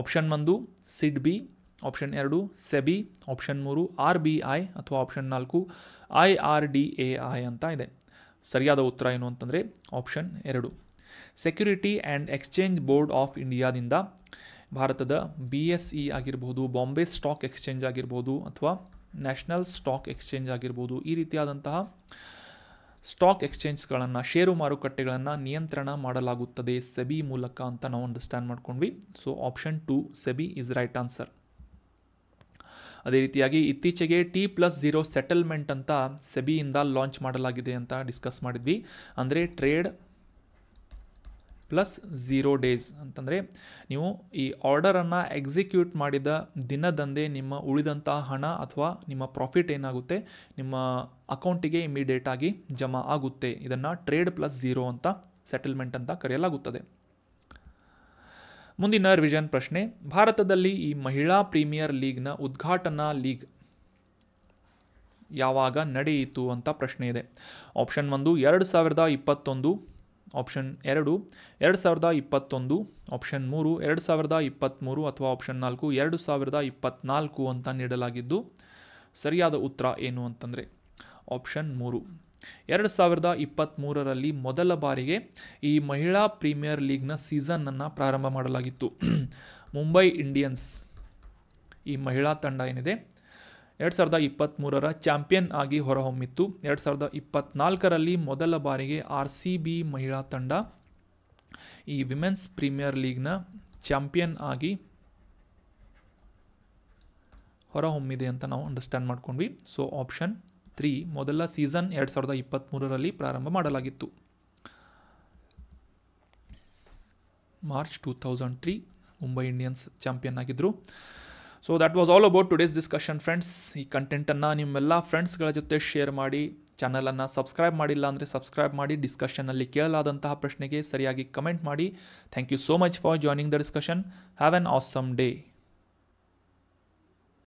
ಆಪ್ಷನ್ ಒಂದು ಸಿಡ್ ಬಿ ಆಪ್ಷನ್ ಎರಡು ಸೆಬಿ ಆಪ್ಷನ್ ಮೂರು ಆರ್ ಬಿ ಐ ಅಥವಾ ಆಪ್ಷನ್ ನಾಲ್ಕು I R D A I ಅಂತ ಇದೆ ಸರಿಯಾದ ಉತ್ತರ ಏನು ಅಂತಂದರೆ ಆಪ್ಷನ್ ಎರಡು security and exchange board of ಇಂಡಿಯಾದಿಂದ ಭಾರತದ ಬಿ ಎಸ್ ಇ ಆಗಿರ್ಬೋದು ಬಾಂಬೆ ಸ್ಟಾಕ್ ಎಕ್ಸ್ಚೇಂಜ್ ಆಗಿರ್ಬೋದು ಅಥವಾ ನ್ಯಾಷನಲ್ ಸ್ಟಾಕ್ ಎಕ್ಸ್ಚೇಂಜ್ ಆಗಿರ್ಬೋದು ಈ ರೀತಿಯಾದಂತಹ ಸ್ಟಾಕ್ ಎಕ್ಸ್ಚೇಂಜ್ಗಳನ್ನು ಷೇರು ಮಾರುಕಟ್ಟೆಗಳನ್ನು ನಿಯಂತ್ರಣ ಮಾಡಲಾಗುತ್ತದೆ ಸೆಬಿ ಮೂಲಕ ಅಂತ ನಾವು ಅಂಡರ್ಸ್ಟ್ಯಾಂಡ್ ಮಾಡ್ಕೊಂಡ್ವಿ so option two SEBI is right answer ಅದೇ ರೀತಿಯಾಗಿ ಇತ್ತೀಚೆಗೆ ಟಿ ಪ್ಲಸ್ ಜೀರೋ ಸೆಟಲ್ಮೆಂಟ್ ಅಂತ ಸೆಬಿಯಿಂದ ಲಾಂಚ್ ಮಾಡಲಾಗಿದೆ ಅಂತ ಡಿಸ್ಕಸ್ ಮಾಡಿದ್ವಿ ಅಂದರೆ ಟ್ರೇಡ್ ಪ್ಲಸ್ ಝೀರೋ ಡೇಸ್ ಅಂತಂದರೆ ನೀವು ಈ ಆರ್ಡರನ್ನು ಎಕ್ಸಿಕ್ಯೂಟ್ ಮಾಡಿದ ದಿನದಂದೇ ನಿಮ್ಮ ಉಳಿದಂತಹ ಹಣ ಅಥವಾ ನಿಮ್ಮ ಪ್ರಾಫಿಟ್ ಏನಾಗುತ್ತೆ ನಿಮ್ಮ ಅಕೌಂಟಿಗೆ ಇಮಿಡಿಯೇಟಾಗಿ ಜಮಾ ಆಗುತ್ತೆ ಇದನ್ನು ಟ್ರೇಡ್ ಪ್ಲಸ್ ಝೀರೋ ಅಂತ ಸೆಟಲ್ಮೆಂಟ್ ಅಂತ ಕರೆಯಲಾಗುತ್ತದೆ ಮುಂದಿನ ರಿವಿಷನ್ ಪ್ರಶ್ನೆ ಭಾರತದಲ್ಲಿ ಈ ಮಹಿಳಾ ಪ್ರೀಮಿಯರ್ ಲೀಗ್ನ ಉದ್ಘಾಟನಾ ಲೀಗ್ ಯಾವಾಗ ನಡೆಯಿತು ಅಂತ ಪ್ರಶ್ನೆ ಇದೆ ಆಪ್ಷನ್ ಒಂದು ಎರಡು ಸಾವಿರದ ಇಪ್ಪತ್ತೊಂದು ಆಪ್ಷನ್ ಎರಡು ಎರಡು ಸಾವಿರದ ಇಪ್ಪತ್ತೊಂದು ಆಪ್ಷನ್ ಮೂರು ಎರಡು ಸಾವಿರದ ಇಪ್ಪತ್ತ್ಮೂರು ಅಥವಾ ಆಪ್ಷನ್ ನಾಲ್ಕು ಎರಡು ಸಾವಿರದ ಇಪ್ಪತ್ತ್ನಾಲ್ಕು ಅಂತ ನೀಡಲಾಗಿದ್ದು ಸರಿಯಾದ ಉತ್ತರ ಏನು ಅಂತಂದರೆ ಆಪ್ಷನ್ ಮೂರು ಎರಡು ಸಾವಿರದ ಇಪ್ಪತ್ತ್ಮೂರರಲ್ಲಿ ಮೊದಲ ಬಾರಿಗೆ ಈ ಮಹಿಳಾ ಪ್ರೀಮಿಯರ್ ಲೀಗ್ನ ಸೀಸನ್ನನ್ನು ಪ್ರಾರಂಭ ಮಾಡಲಾಗಿತ್ತು ಮುಂಬೈ ಇಂಡಿಯನ್ಸ್ ಈ ಮಹಿಳಾ ತಂಡ ಏನಿದೆ ಎರಡು ಸಾವಿರದ ಇಪ್ಪತ್ತ್ಮೂರರ ಚಾಂಪಿಯನ್ ಆಗಿ ಹೊರಹೊಮ್ಮಿತ್ತು ಎರಡು ಸಾವಿರದ ಇಪ್ಪತ್ತ್ನಾಲ್ಕರಲ್ಲಿ ಮೊದಲ ಬಾರಿಗೆ ಆರ್ ಸಿ ಬಿ ಮಹಿಳಾ ತಂಡ ಈ ವಿಮೆನ್ಸ್ ಪ್ರೀಮಿಯರ್ ಲೀಗ್ನ ಚಾಂಪಿಯನ್ ಆಗಿ ಹೊರಹೊಮ್ಮಿದೆ ಅಂತ ನಾವು ಅಂಡರ್ಸ್ಟ್ಯಾಂಡ್ ಮಾಡ್ಕೊಂಡ್ವಿ ಸೊ ಆಪ್ಷನ್ ತ್ರೀ ಮೊದಲ ಸೀಸನ್ ಎರಡು ಸಾವಿರದ ಇಪ್ಪತ್ತ್ಮೂರರಲ್ಲಿ ಪ್ರಾರಂಭ ಮಾಡಲಾಗಿತ್ತು March two thousand three Mumbai Indians champion ಆಗಿದ್ದರು so that was all about today's discussion friends ಈ ಕಂಟೆಂಟನ್ನು ನಿಮ್ಮೆಲ್ಲ ಫ್ರೆಂಡ್ಸ್ಗಳ ಜೊತೆ ಶೇರ್ ಮಾಡಿ ಚಾನಲನ್ನು ಸಬ್ಸ್ಕ್ರೈಬ್ ಮಾಡಿಲ್ಲ ಅಂದರೆ ಸಬ್ಸ್ಕ್ರೈಬ್ ಮಾಡಿ ಡಿಸ್ಕಷನ್ನಲ್ಲಿ ಕೇಳಲಾದಂತಹ ಪ್ರಶ್ನೆಗೆ ಸರಿಯಾಗಿ ಕಮೆಂಟ್ ಮಾಡಿ thank you so much for joining the discussion have an awesome day